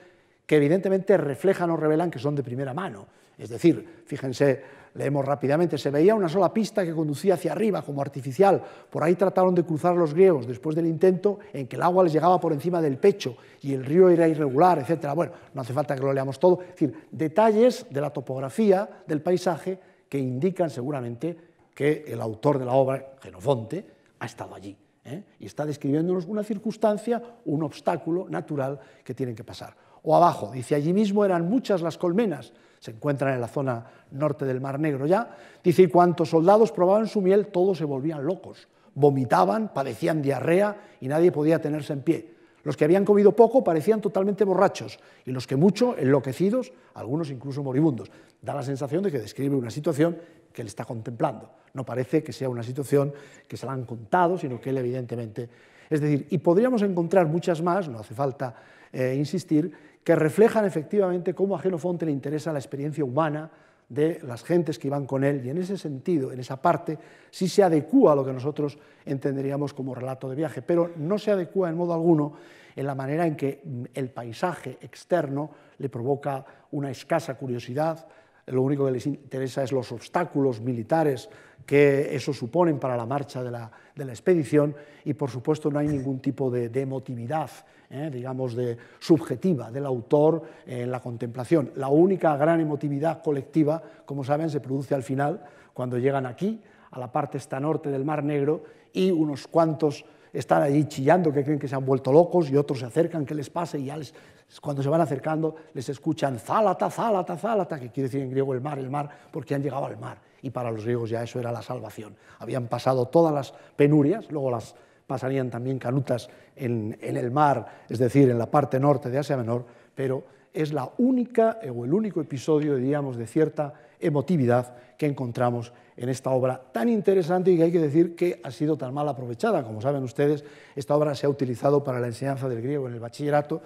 S1: que evidentemente reflejan o revelan que son de primera mano. Es decir, fíjense, leemos rápidamente, se veía una sola pista que conducía hacia arriba como artificial, por ahí trataron de cruzar los griegos después del intento en que el agua les llegaba por encima del pecho y el río era irregular, etc. Bueno, no hace falta que lo leamos todo, es decir, detalles de la topografía del paisaje que indican seguramente que el autor de la obra, Genofonte, ha estado allí. ¿eh? y está describiéndonos una circunstancia, un obstáculo natural que tienen que pasar. O abajo, dice, allí mismo eran muchas las colmenas, se encuentran en la zona norte del Mar Negro ya, dice, y cuantos soldados probaban su miel, todos se volvían locos, vomitaban, padecían diarrea y nadie podía tenerse en pie. Los que habían comido poco parecían totalmente borrachos y los que mucho, enloquecidos, algunos incluso moribundos. Da la sensación de que describe una situación que él está contemplando. No parece que sea una situación que se la han contado, sino que él evidentemente... Es decir, y podríamos encontrar muchas más, no hace falta eh, insistir, que reflejan efectivamente cómo a Genofonte le interesa la experiencia humana, de las gentes que iban con él, y en ese sentido, en esa parte, sí se adecúa a lo que nosotros entenderíamos como relato de viaje, pero no se adecúa en modo alguno en la manera en que mm, el paisaje externo le provoca una escasa curiosidad, lo único que les interesa es los obstáculos militares que eso suponen para la marcha de la, expedición y por supuesto no hay ningún tipo de, emotividad, ¿eh? digamos, de subjetiva del autor en la contemplación. La única gran emotividad colectiva, como saben, se produce al final, cuando llegan aquí, a la parte esta norte del Mar Negro, y unos cuantos están allí chillando que creen que se han vuelto locos y otros se acercan, que les pase y ya les cuando se van acercando les escuchan Zálata, Zálata, Zálata, que quiere decir en griego el mar, el mar, porque han llegado al mar. Y para los griegos ya eso era la salvación. Habían pasado todas las penurias, luego las pasarían también canutas en, el mar, es decir, en la parte norte de Asia Menor, pero es la única eh, o el único episodio, diríamos, de cierta emotividad que encontramos en esta obra tan interesante y que hay que decir que ha sido tan mal aprovechada. Como saben ustedes, esta obra se ha utilizado para la enseñanza del griego en el bachillerato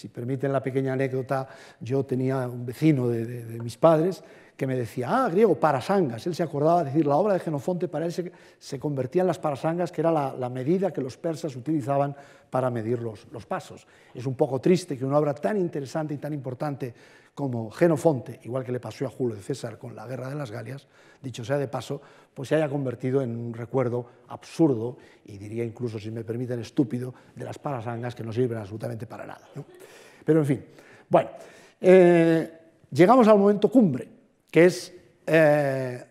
S1: si permiten la pequeña anécdota, yo tenía un vecino de, mis padres que me decía, ah, griego, parasangas. Él se acordaba de decir, la obra de Genofonte para él se, convertía en las parasangas, que era la, medida que los persas utilizaban para medir los, los pasos. Es un poco triste que una obra tan interesante y tan importante como Genofonte, igual que le pasó a Julio César con la Guerra de las Galias, dicho sea de paso, pues se haya convertido en un recuerdo absurdo y diría incluso, si me permiten, estúpido de las parasangas que no sirven absolutamente para nada. Pero en fin, bueno, eh, llegamos al momento cumbre, que es eh,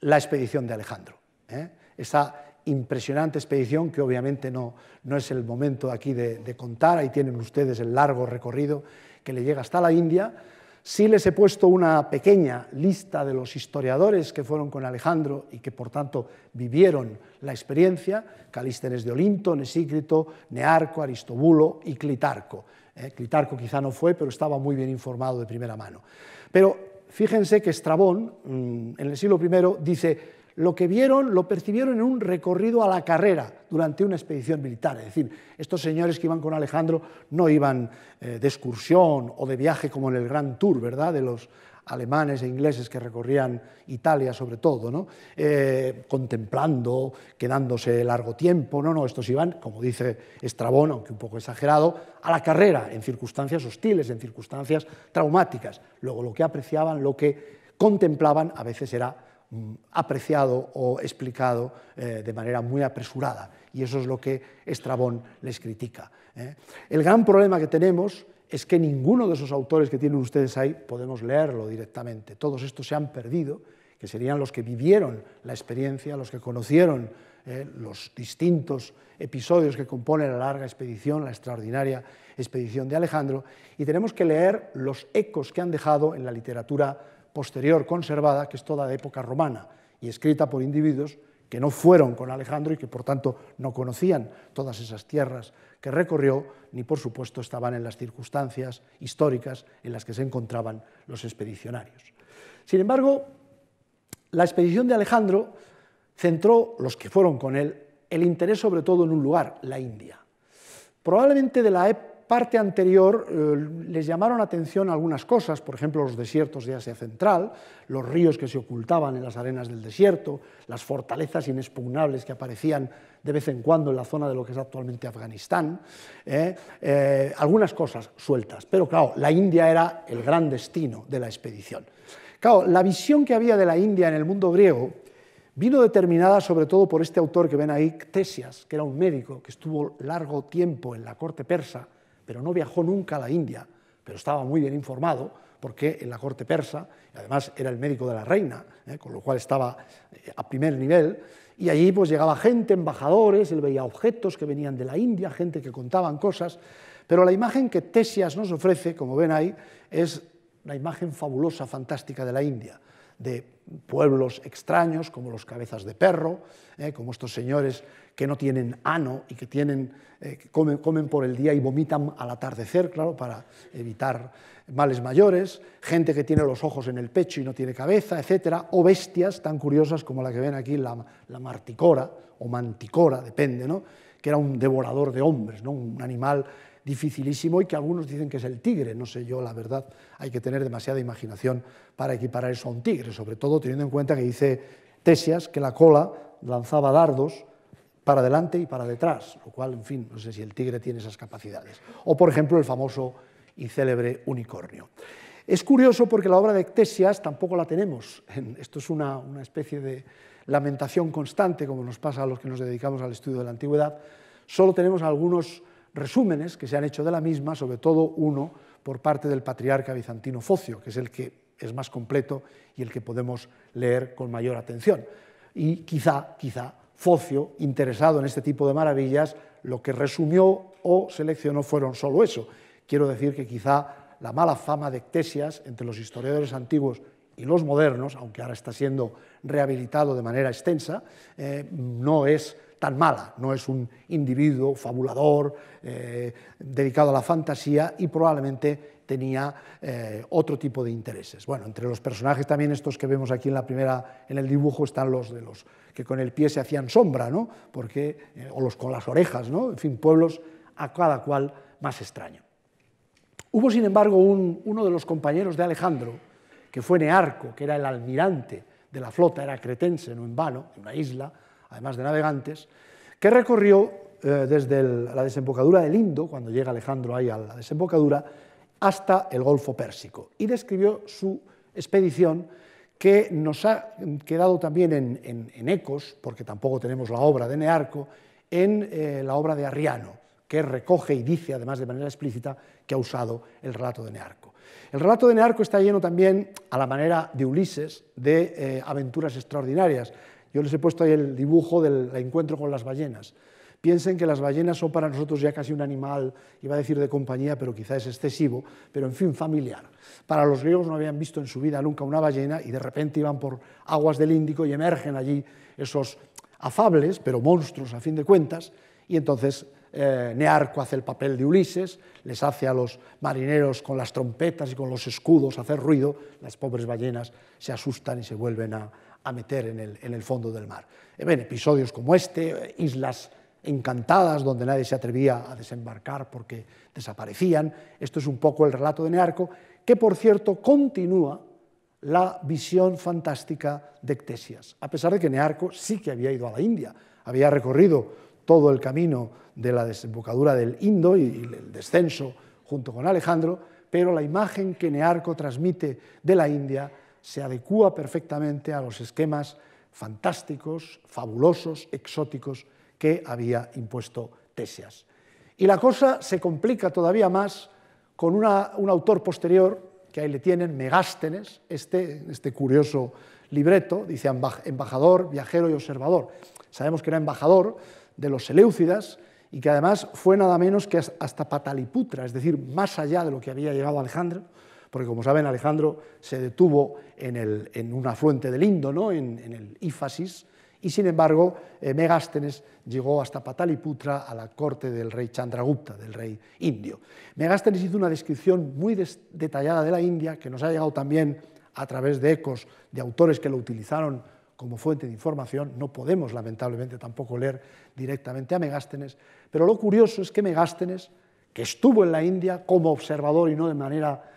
S1: la expedición de Alejandro. ¿eh? Esa impresionante expedición que obviamente no, es el momento aquí de contar, ahí tienen ustedes el largo recorrido que le llega hasta la India. Sí les he puesto una pequeña lista de los historiadores que fueron con Alejandro y que por tanto vivieron la experiencia, Calístenes de Olinto, Nesícrito, Nearco, Aristobulo y Clitarco. Eh, Clitarco quizá no fue, pero estaba muy bien informado de primera mano. Pero fíjense que Estrabón, mm, en el siglo I, dice lo que vieron lo percibieron en un recorrido a la carrera durante una expedición militar. Es decir, estos señores que iban con Alejandro no iban eh, de excursión o de viaje como en el Gran Tour, ¿verdad? De los alemanes e ingleses que recorrían Italia sobre todo, ¿no? Eh, contemplando, quedándose largo tiempo, no, no, estos iban, como dice Estrabón, aunque un poco exagerado, a la carrera, en circunstancias hostiles, en circunstancias traumáticas. Luego lo que apreciaban, lo que contemplaban a veces era Mm, apreciado o explicado eh, de manera muy apresurada. Y eso es lo que Estrabón les critica. ¿eh? El gran problema que tenemos es que ninguno de esos autores que tienen ustedes ahí podemos leerlo directamente. Todos estos se han perdido, que serían los que vivieron la experiencia, los que conocieron eh, los distintos episodios que componen la larga expedición, la extraordinaria expedición de Alejandro, y tenemos que leer los ecos que han dejado en la literatura posterior conservada, que es toda de época romana y escrita por individuos que no fueron con Alejandro y que por tanto no conocían todas esas tierras que recorrió, ni por supuesto estaban en las circunstancias históricas en las que se encontraban los expedicionarios. Sin embargo, la expedición de Alejandro centró, los que fueron con él, el interés sobre todo en un lugar, la India. Probablemente de la época parte anterior eh, les llamaron atención algunas cosas, por ejemplo los desiertos de Asia Central, los ríos que se ocultaban en las arenas del desierto, las fortalezas inexpugnables que aparecían de vez en cuando en la zona de lo que es actualmente Afganistán, ¿eh? Eh, algunas cosas sueltas. Pero claro, la India era el gran destino de la expedición. Claro, la visión que había de la India en el mundo griego vino determinada sobre todo por este autor que ven ahí, Ctesias, que era un médico que estuvo largo tiempo en la corte persa, pero no viajó nunca a la India, pero estaba muy bien informado porque en la corte persa, además era el médico de la reina, ¿eh? con lo cual estaba eh, a primer nivel, y allí pues llegaba gente, embajadores, él veía objetos que venían de la India, gente que contaban cosas, pero la imagen que Tesias nos ofrece, como ven ahí, es la imagen fabulosa, fantástica de la India, de pueblos extraños como los cabezas de perro, ¿eh? como estos señores que no tienen ano y que, tienen, eh, comen, por el día y vomitan al atardecer, claro, para evitar males mayores, gente que tiene los ojos en el pecho y no tiene cabeza, etcétera, o bestias tan curiosas como la que ven aquí, la, la marticora o manticora, depende, ¿no? que era un devorador de hombres, ¿no? un animal dificilísimo y que algunos dicen que es el tigre. No sé yo, la verdad, hay que tener demasiada imaginación para equiparar eso a un tigre, sobre todo teniendo en cuenta que dice Tesias que la cola lanzaba dardos para adelante y para detrás, lo cual, en fin, no sé si el tigre tiene esas capacidades. O, por ejemplo, el famoso y célebre unicornio. Es curioso porque la obra de Ectesias tampoco la tenemos. Esto es una, una especie de lamentación constante, como nos pasa a los que nos dedicamos al estudio de la antigüedad. Solo tenemos algunos resúmenes que se han hecho de la misma, sobre todo uno por parte del patriarca bizantino Focio, que es el que es más completo y el que podemos leer con mayor atención. Y quizá, quizá Focio, interesado en este tipo de maravillas, lo que resumió o seleccionó fueron solo eso. Quiero decir que quizá la mala fama de Ctesias entre los historiadores antiguos y los modernos, aunque ahora está siendo rehabilitado de manera extensa, eh, no es tan mala, no es un individuo fabulador, eh, dedicado a la fantasía y probablemente tenía eh, otro tipo de intereses. Bueno, entre los personajes también estos que vemos aquí en la primera, en el dibujo, están los de los que con el pie se hacían sombra, ¿no? Porque, eh, o los con las orejas, ¿no? En fin, pueblos a cada cual más extraño. Hubo, sin embargo, uno de los compañeros de Alejandro, que fue Nearco, que era el almirante de la flota, era cretense, no en vano, en una isla, además de navegantes, que recorrió eh, desde la desembocadura del Indo, cuando llega Alejandro ahí a la desembocadura, hasta el Golfo Pérsico y describió su expedición que nos ha quedado también en, ecos, porque tampoco tenemos la obra de Nearco, en eh, la obra de Arriano, que recoge y dice, además de manera explícita, que ha usado el relato de Nearco. El relato de Nearco está lleno también, a la manera de Ulises, de eh, aventuras extraordinarias. Yo les he puesto ahí el dibujo del encuentro con las ballenas. Piensen que las ballenas son para nosotros ya casi un animal, iba a decir de compañía, pero quizá es excesivo, pero en fin, familiar. Para los griegos no habían visto en su vida nunca una ballena y de repente iban por aguas del Índico y emergen allí esos afables, pero monstruos a fin de cuentas, y entonces eh, Nearco hace el papel de Ulises, les hace a los marineros con las trompetas y con los escudos hacer ruido, las pobres ballenas se asustan y se vuelven a, meter en el, fondo del mar. Eh, episodios como este, eh, islas encantadas, donde nadie se atrevía a desembarcar porque desaparecían. Esto es un poco el relato de Nearco, que por cierto continúa la visión fantástica de Ctesias, a pesar de que Nearco sí que había ido a la India, había recorrido todo el camino de la desembocadura del Indo y el descenso junto con Alejandro, pero la imagen que Nearco transmite de la India se adecúa perfectamente a los esquemas fantásticos, fabulosos, exóticos que había impuesto Tesias. Y la cosa se complica todavía más con un autor posterior, que ahí le tienen, Megástenes, este, este curioso libreto, dice embajador, viajero y observador. Sabemos que era embajador de los Seleucidas y que además fue nada menos que hasta Pataliputra, es decir, más allá de lo que había llegado Alejandro, porque como saben Alejandro se detuvo en, una fuente del Indo, en, en el Ífasis, y sin embargo, eh, Megástenes llegó hasta Pataliputra, a la corte del rey Chandragupta, del rey indio. Megástenes hizo una descripción muy detallada de la India, que nos ha llegado también a través de ecos de autores que lo utilizaron como fuente de información. No podemos, lamentablemente, tampoco leer directamente a Megástenes. Pero lo curioso es que Megástenes, que estuvo en la India como observador y no de manera,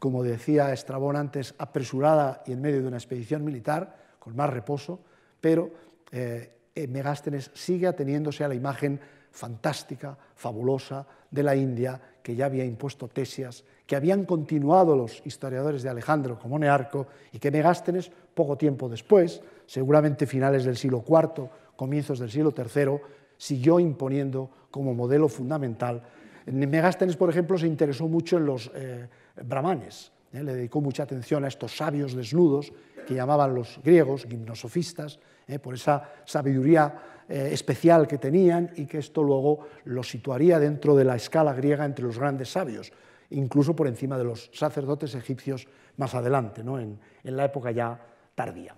S1: como decía Estrabón antes, apresurada y en medio de una expedición militar, con más reposo, pero eh, eh, Megástenes sigue ateniéndose a la imagen fantástica, fabulosa de la India, que ya había impuesto Tesias, que habían continuado los historiadores de Alejandro como Nearco, y que Megástenes, poco tiempo después, seguramente finales del siglo IV, comienzos del siglo III, siguió imponiendo como modelo fundamental. Megástenes, por ejemplo, se interesó mucho en los eh, brahmanes, le dedicó mucha atención a estos sabios desnudos que llamaban los griegos, gimnosofistas, eh, por esa sabiduría eh, especial que tenían y que esto luego lo situaría dentro de la escala griega entre los grandes sabios, incluso por encima de los sacerdotes egipcios más adelante, en, en la época ya tardía.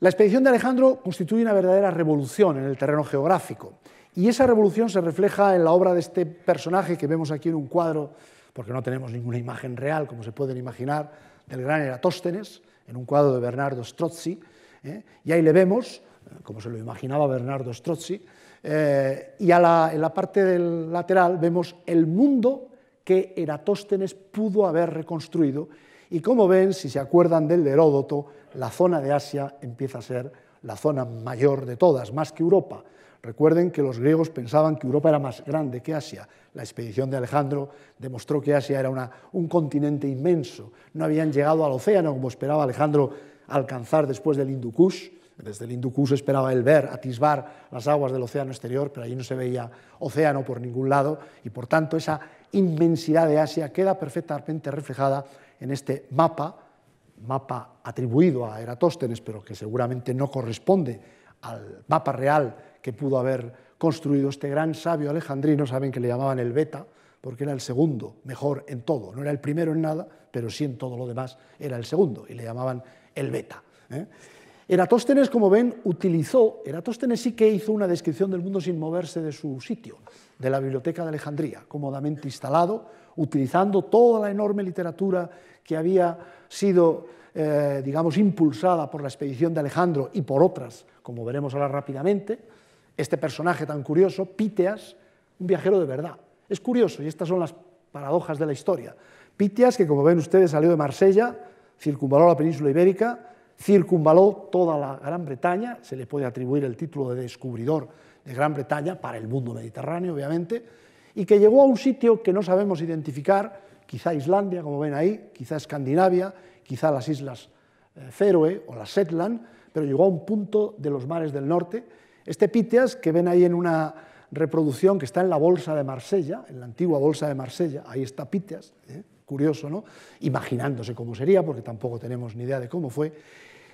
S1: La expedición de Alejandro constituye una verdadera revolución en el terreno geográfico y esa revolución se refleja en la obra de este personaje que vemos aquí en un cuadro, porque no tenemos ninguna imagen real, como se pueden imaginar, del gran Eratóstenes, en un cuadro de Bernardo Strozzi, ¿eh? Y ahí le vemos, eh, como se lo imaginaba Bernardo Strozzi, eh, y en la parte del lateral vemos el mundo que Eratóstenes pudo haber reconstruido. Y como ven, si se acuerdan del Heródoto, la zona de Asia empieza a ser la zona mayor de todas, más que Europa. Recuerden que los griegos pensaban que Europa era más grande que Asia. La expedición de Alejandro demostró que Asia era un continente inmenso. No habían llegado al océano como esperaba Alejandro alcanzar después del Hindu Desde el Hindu esperaba el ver, atisbar las aguas del océano exterior, pero allí no se veía océano por ningún lado y por tanto esa inmensidad de Asia queda perfectamente reflejada en este mapa, mapa atribuido a Eratóstenes, pero que seguramente no corresponde al mapa real que pudo haber construido este gran sabio alejandrino, saben que le llamaban el beta, porque era el segundo mejor en todo, no era el primero en nada, pero sí en todo lo demás era el segundo, y le llamaban el beta. ¿eh? Eratóstenes, como ven, utilizó, Eratóstenes sí que hizo una descripción del mundo sin moverse de su sitio, de la Biblioteca de Alejandría, cómodamente instalado, utilizando toda la enorme literatura que había sido, eh, digamos, impulsada por la expedición de Alejandro y por otras, como veremos ahora rápidamente. Este personaje tan curioso, Piteas, un viajero de verdad. Es curioso, y estas son las paradojas de la historia. Piteas, que como ven ustedes salió de Marsella, circunvaló la península ibérica, circunvaló toda la Gran Bretaña, se le puede atribuir el título de descubridor de Gran Bretaña para el mundo mediterráneo, obviamente, y que llegó a un sitio que no sabemos identificar, quizá Islandia, como ven ahí, quizá Escandinavia, quizá las islas eh, Feroe o las Shetland, pero llegó a un punto de los mares del norte. Este Piteas, que ven ahí en una reproducción que está en la Bolsa de Marsella, en la antigua Bolsa de Marsella, ahí está Piteas, ¿eh? curioso, ¿no? imaginándose cómo sería, porque tampoco tenemos ni idea de cómo fue.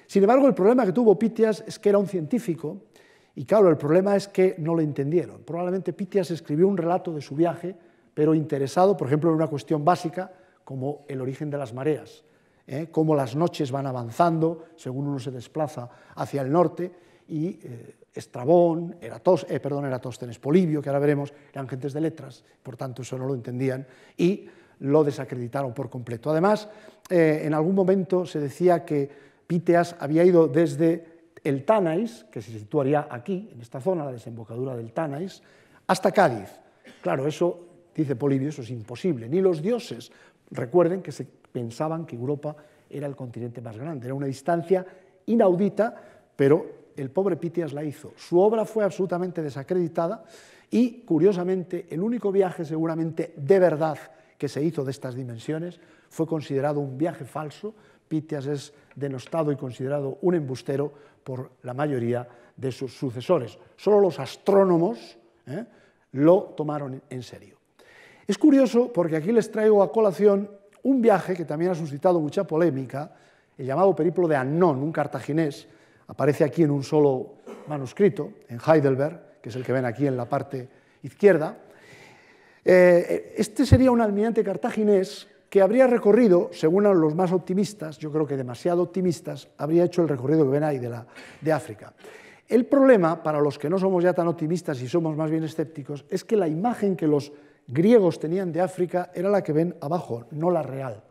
S1: Sin embargo, el problema que tuvo Pitias es que era un científico, y claro, el problema es que no lo entendieron. Probablemente Pitias escribió un relato de su viaje, pero interesado, por ejemplo, en una cuestión básica como el origen de las mareas, ¿eh? cómo las noches van avanzando según uno se desplaza hacia el norte, y eh, Estrabón, Eratos, eh, perdón, Eratóstenes, Polibio, que ahora veremos, eran gentes de letras, por tanto eso no lo entendían, y lo desacreditaron por completo. Además, eh, en algún momento se decía que Piteas había ido desde el Tanais, que se situaría aquí, en esta zona, la desembocadura del Tanais, hasta Cádiz. Claro, eso, dice Polibio, eso es imposible. Ni los dioses, recuerden que se pensaban que Europa era el continente más grande, era una distancia inaudita, pero el pobre Piteas la hizo. Su obra fue absolutamente desacreditada y, curiosamente, el único viaje seguramente de verdad que se hizo de estas dimensiones, fue considerado un viaje falso, Pitias es denostado y considerado un embustero por la mayoría de sus sucesores. Solo los astrónomos ¿eh? lo tomaron en serio. Es curioso porque aquí les traigo a colación un viaje que también ha suscitado mucha polémica, el llamado periplo de Annón, un cartaginés, aparece aquí en un solo manuscrito, en Heidelberg, que es el que ven aquí en la parte izquierda, eh, este sería un almirante cartaginés que habría recorrido, según los más optimistas, yo creo que demasiado optimistas, habría hecho el recorrido que ven ahí de, de África. El problema, para los que no somos ya tan optimistas y somos más bien escépticos, es que la imagen que los griegos tenían de África era la que ven abajo, no la real.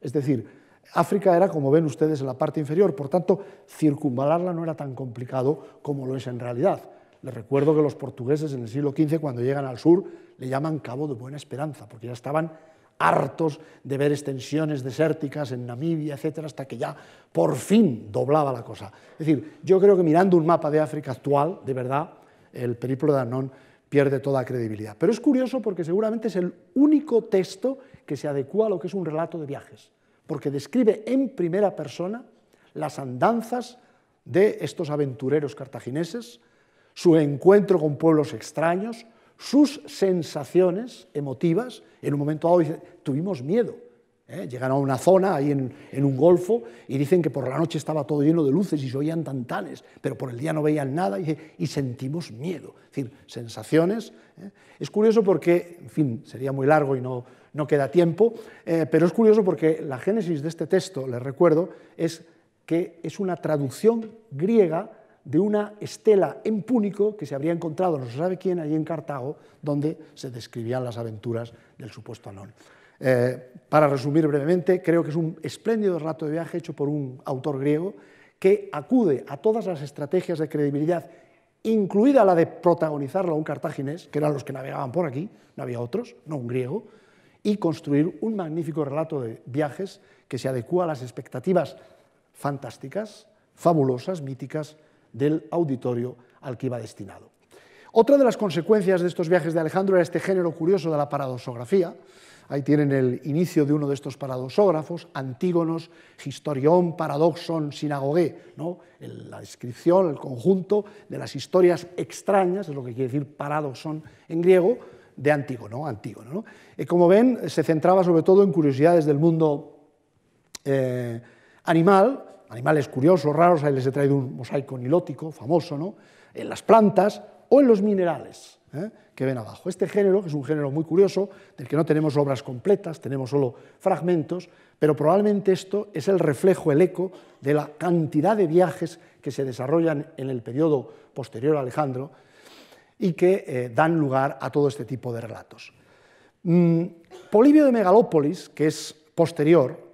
S1: Es decir, África era, como ven ustedes, en la parte inferior, por tanto, circunvalarla no era tan complicado como lo es en realidad. Les recuerdo que los portugueses en el siglo XV, cuando llegan al sur, le llaman Cabo de Buena Esperanza, porque ya estaban hartos de ver extensiones desérticas en Namibia, etcétera, hasta que ya por fin doblaba la cosa. Es decir, yo creo que mirando un mapa de África actual, de verdad, el periplo de Anón pierde toda credibilidad. Pero es curioso porque seguramente es el único texto que se adecua a lo que es un relato de viajes, porque describe en primera persona las andanzas de estos aventureros cartagineses, su encuentro con pueblos extraños, sus sensaciones emotivas. En un momento dado tuvimos miedo. ¿Eh? Llegan a una zona, ahí en, un golfo, y dicen que por la noche estaba todo lleno de luces y se oían tantanes, pero por el día no veían nada y, sentimos miedo. Es decir, sensaciones. ¿eh? Es curioso porque, en fin, sería muy largo y no, queda tiempo, eh, pero es curioso porque la génesis de este texto, les recuerdo, es que es una traducción griega de una estela en Púnico que se habría encontrado no se sabe quién allí en Cartago, donde se describían las aventuras del supuesto Anón. Eh, para resumir brevemente, creo que es un espléndido rato de viaje hecho por un autor griego que acude a todas las estrategias de credibilidad, incluida la de protagonizarlo a un cartaginés, que eran los que navegaban por aquí, no había otros, no un griego, y construir un magnífico relato de viajes que se adecúa a las expectativas fantásticas, fabulosas, míticas del auditorio al que iba destinado. Otra de las consecuencias de estos viajes de Alejandro era este género curioso de la paradosografía. Ahí tienen el inicio de uno de estos paradosógrafos, Antígonos, Historión, Paradoxon, Sinagogué, ¿no? la descripción, el conjunto de las historias extrañas, es lo que quiere decir paradoxon en griego, de Antígono. Antígono eh, como ven, se centraba sobre todo en curiosidades del mundo eh, animal, animales curiosos, raros, ahí les he traído un mosaico nilótico, famoso, ¿no? en las plantas o en los minerales ¿eh? que ven abajo. Este género, que es un género muy curioso, del que no tenemos obras completas, tenemos solo fragmentos, pero probablemente esto es el reflejo, el eco de la cantidad de viajes que se desarrollan en el periodo posterior a Alejandro y que eh, dan lugar a todo este tipo de relatos. Mm, Polibio de Megalópolis, que es posterior,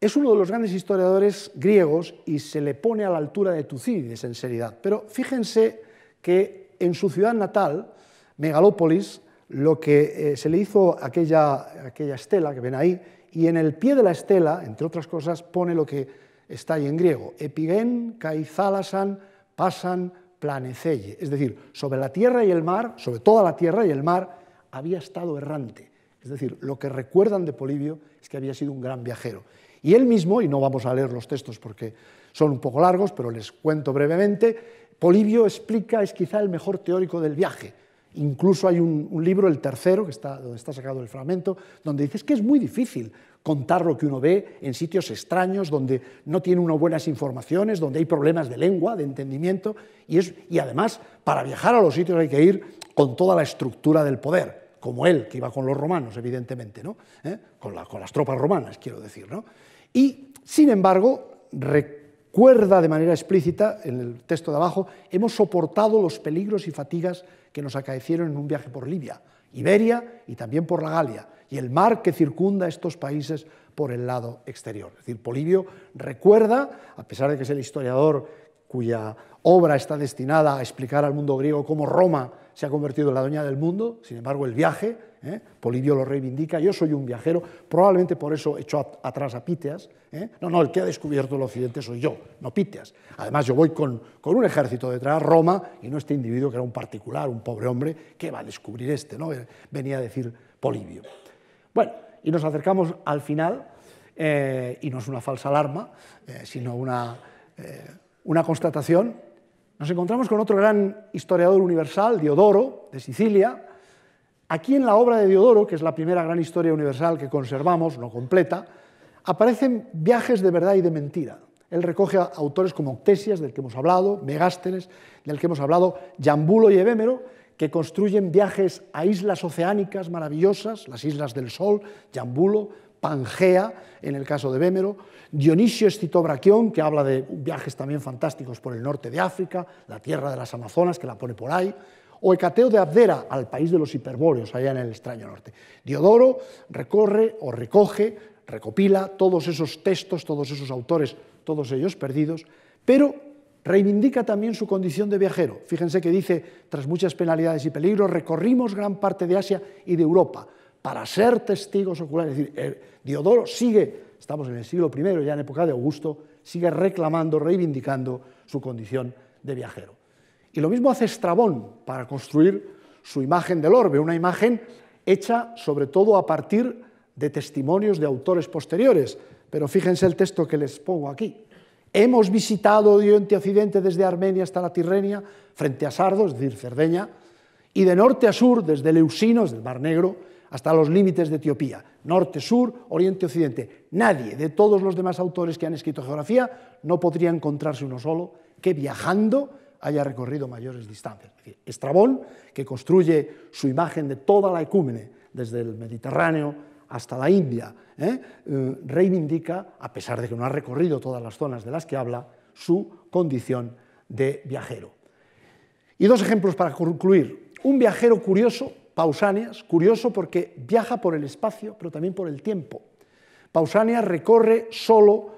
S1: es uno de los grandes historiadores griegos y se le pone a la altura de Tucídides en seriedad. Pero fíjense que en su ciudad natal, Megalópolis, lo que eh, se le hizo aquella, estela que ven ahí, y en el pie de la estela, entre otras cosas, pone lo que está ahí en griego, epigen, caizalasan, pasan, planecelle. Es decir, sobre la tierra y el mar, sobre toda la tierra y el mar, había estado errante. Es decir, lo que recuerdan de Polibio es que había sido un gran viajero. Y él mismo, y no vamos a leer los textos porque son un poco largos, pero les cuento brevemente, Polibio explica, es quizá el mejor teórico del viaje. Incluso hay un, libro, el tercero, que está, donde está sacado el fragmento, donde dice que es muy difícil contar lo que uno ve en sitios extraños, donde no tiene uno buenas informaciones, donde hay problemas de lengua, de entendimiento, y, es, y además para viajar a los sitios hay que ir con toda la estructura del poder, como él, que iba con los romanos, evidentemente, ¿no? ¿Eh? con, con, las tropas romanas, quiero decir. ¿no? Y, sin embargo, recuerda de manera explícita, en el texto de abajo, hemos soportado los peligros y fatigas que nos acaecieron en un viaje por Libia, Iberia y también por la Galia, y el mar que circunda estos países por el lado exterior. Es decir, Polibio recuerda, a pesar de que es el historiador cuya obra está destinada a explicar al mundo griego cómo Roma se ha convertido en la dueña del mundo, sin embargo el viaje, ¿eh? Polibio lo reivindica, yo soy un viajero, probablemente por eso echo atrás a Piteas, ¿eh? no, no, el que ha descubierto el occidente soy yo, no Piteas. Además yo voy con, un ejército detrás, Roma, y no este individuo que era un particular, un pobre hombre, que va a descubrir este, ¿no? Eh, venía a decir Polibio. Bueno, y nos acercamos al final, y no es una falsa alarma, sino una, una constatación nos encontramos con otro gran historiador universal, Diodoro, de Sicilia. Aquí en la obra de Diodoro, que es la primera gran historia universal que conservamos, no completa, aparecen viajes de verdad y de mentira. Él recoge a autores como Octesias, del que hemos hablado, Megástenes, del que hemos hablado, Jambulo y Evémero, que construyen viajes a islas oceánicas maravillosas, las islas del Sol, Jambulo, Pangea, en el caso de Bémero. Dionisio escitobraquión, que habla de viajes también fantásticos por el norte de África, la tierra de las Amazonas, que la pone por ahí. O Hecateo de Abdera, al país de los hiperbóreos, allá en el extraño norte. Diodoro recorre o recoge, recopila todos esos textos, todos esos autores, todos ellos perdidos, pero reivindica también su condición de viajero. Fíjense que dice, tras muchas penalidades y peligros, recorrimos gran parte de Asia y de Europa para ser testigos oculares. Eh, Diodoro sigue, estamos en el siglo I, ya en época de Augusto, sigue reclamando, reivindicando su condición de viajero. Y lo mismo hace Estrabón para construir su imagen del orbe, una imagen hecha sobre todo a partir de testimonios de autores posteriores. Pero fíjense el texto que les pongo aquí. Hemos visitado de oriente occidente desde Armenia hasta la Tirrenia, frente a Sardo, es decir, Cerdeña, y de norte a sur, desde Leusino, del el Mar Negro, hasta los límites de Etiopía, norte, sur, oriente, occidente. Nadie de todos los demás autores que han escrito geografía no podría encontrarse uno solo que viajando haya recorrido mayores distancias. Estrabón, que construye su imagen de toda la ecúmene, desde el Mediterráneo hasta la India, ¿eh? Eh, reivindica, a pesar de que no ha recorrido todas las zonas de las que habla, su condición de viajero. Y dos ejemplos para concluir. Un viajero curioso Pausanias, curioso porque viaja por el espacio, pero también por el tiempo. Pausanias recorre solo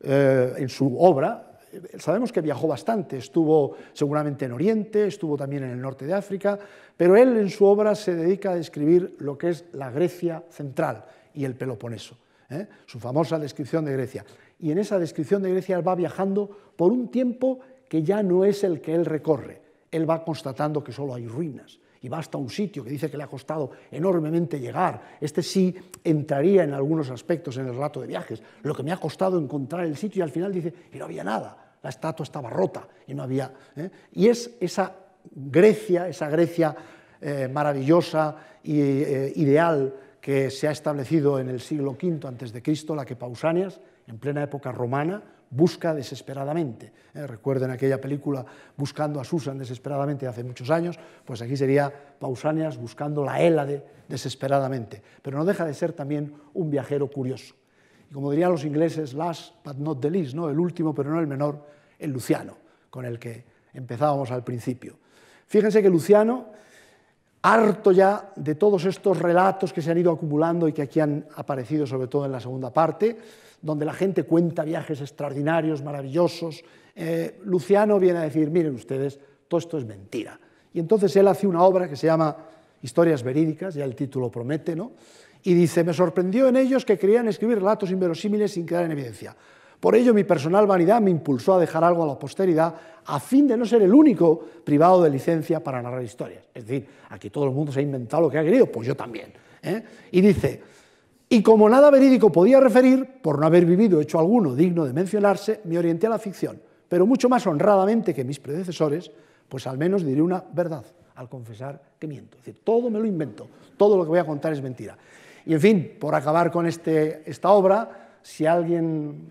S1: eh, en su obra, sabemos que viajó bastante, estuvo seguramente en Oriente, estuvo también en el norte de África, pero él en su obra se dedica a describir lo que es la Grecia central y el Peloponeso, ¿eh? su famosa descripción de Grecia. Y en esa descripción de Grecia va viajando por un tiempo que ya no es el que él recorre, él va constatando que solo hay ruinas, y va hasta un sitio que dice que le ha costado enormemente llegar. Este sí entraría en algunos aspectos en el relato de viajes. Lo que me ha costado encontrar el sitio y al final dice, y no había nada, la estatua estaba rota y no había... ¿eh? Y es esa Grecia, esa Grecia eh, maravillosa y eh, ideal que se ha establecido en el siglo V antes de Cristo, la que Pausanias, en plena época romana, busca desesperadamente. Eh, recuerden aquella película Buscando a Susan desesperadamente hace muchos años, pues aquí sería Pausanias buscando la Hélade desesperadamente. Pero no deja de ser también un viajero curioso. Y como dirían los ingleses, last but not the least, ¿no? el último pero no el menor, el Luciano, con el que empezábamos al principio. Fíjense que Luciano, harto ya de todos estos relatos que se han ido acumulando y que aquí han aparecido sobre todo en la segunda parte, donde la gente cuenta viajes extraordinarios, maravillosos. Eh, Luciano viene a decir, miren ustedes, todo esto es mentira. Y entonces él hace una obra que se llama Historias Verídicas, ya el título promete, ¿no? Y dice, me sorprendió en ellos que querían escribir relatos inverosímiles sin quedar en evidencia. Por ello, mi personal vanidad me impulsó a dejar algo a la posteridad a fin de no ser el único privado de licencia para narrar historias. Es decir, aquí todo el mundo se ha inventado lo que ha querido, pues yo también. ¿eh? Y dice, y como nada verídico podía referir, por no haber vivido hecho alguno digno de mencionarse, me orienté a la ficción, pero mucho más honradamente que mis predecesores, pues al menos diré una verdad al confesar que miento. Es decir, todo me lo invento, todo lo que voy a contar es mentira. Y en fin, por acabar con este, esta obra, si alguien,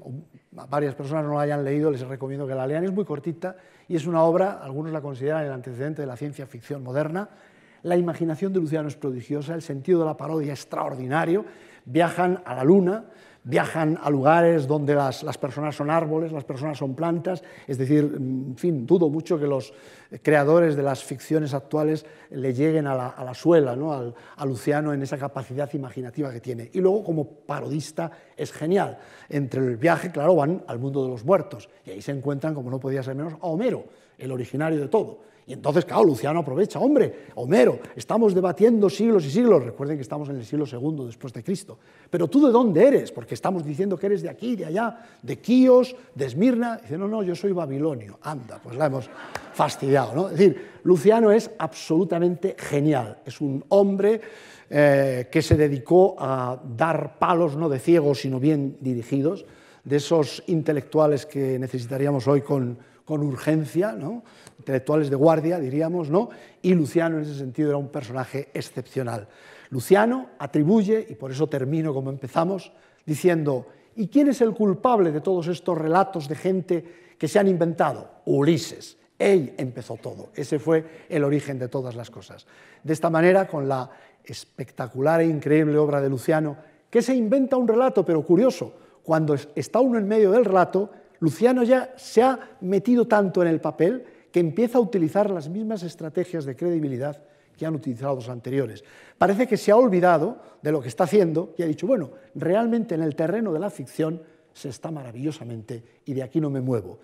S1: varias personas no la hayan leído, les recomiendo que la lean, es muy cortita y es una obra, algunos la consideran el antecedente de la ciencia ficción moderna. La imaginación de Luciano es prodigiosa, el sentido de la parodia extraordinario viajan a la Luna, viajan a lugares donde las, personas son árboles, las personas son plantas, es decir, en fin, dudo mucho que los creadores de las ficciones actuales le lleguen a la, suela, ¿no? a Luciano en esa capacidad imaginativa que tiene. Y luego como parodista es genial. Entre el viaje, claro, van al mundo de los muertos y ahí se encuentran, como no podía ser menos, a Homero, el originario de todo y entonces, claro, Luciano aprovecha, hombre, Homero, estamos debatiendo siglos y siglos, recuerden que estamos en el siglo II después de Cristo, pero tú de dónde eres, porque estamos diciendo que eres de aquí, de allá, de Quíos, de Esmirna, dice, no, no, yo soy babilonio, anda, pues la hemos fastidiado, ¿no? Es decir, Luciano es absolutamente genial, es un hombre eh, que se dedicó a dar palos, no de ciegos, sino bien dirigidos, de esos intelectuales que necesitaríamos hoy con con urgencia, intelectuales de guardia, diríamos, ¿no? y Luciano en ese sentido era un personaje excepcional. Luciano atribuye, y por eso termino como empezamos, diciendo, ¿y quién es el culpable de todos estos relatos de gente que se han inventado? Ulises. Él empezó todo. Ese fue el origen de todas las cosas. De esta manera, con la espectacular e increíble obra de Luciano, que se inventa un relato, pero curioso, cuando está uno en medio del relato, Luciano ya se ha metido tanto en el papel que empieza a utilizar las mismas estrategias de credibilidad que han utilizado los anteriores. Parece que se ha olvidado de lo que está haciendo y ha dicho, bueno, realmente en el terreno de la ficción se está maravillosamente y de aquí no me muevo,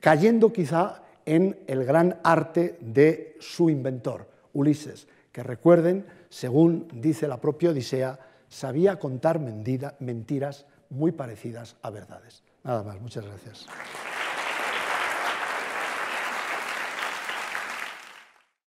S1: cayendo quizá en el gran arte de su inventor, Ulises, que recuerden, según dice la propia Odisea, sabía contar mentiras muy parecidas a verdades. Nada más, muchas gracias.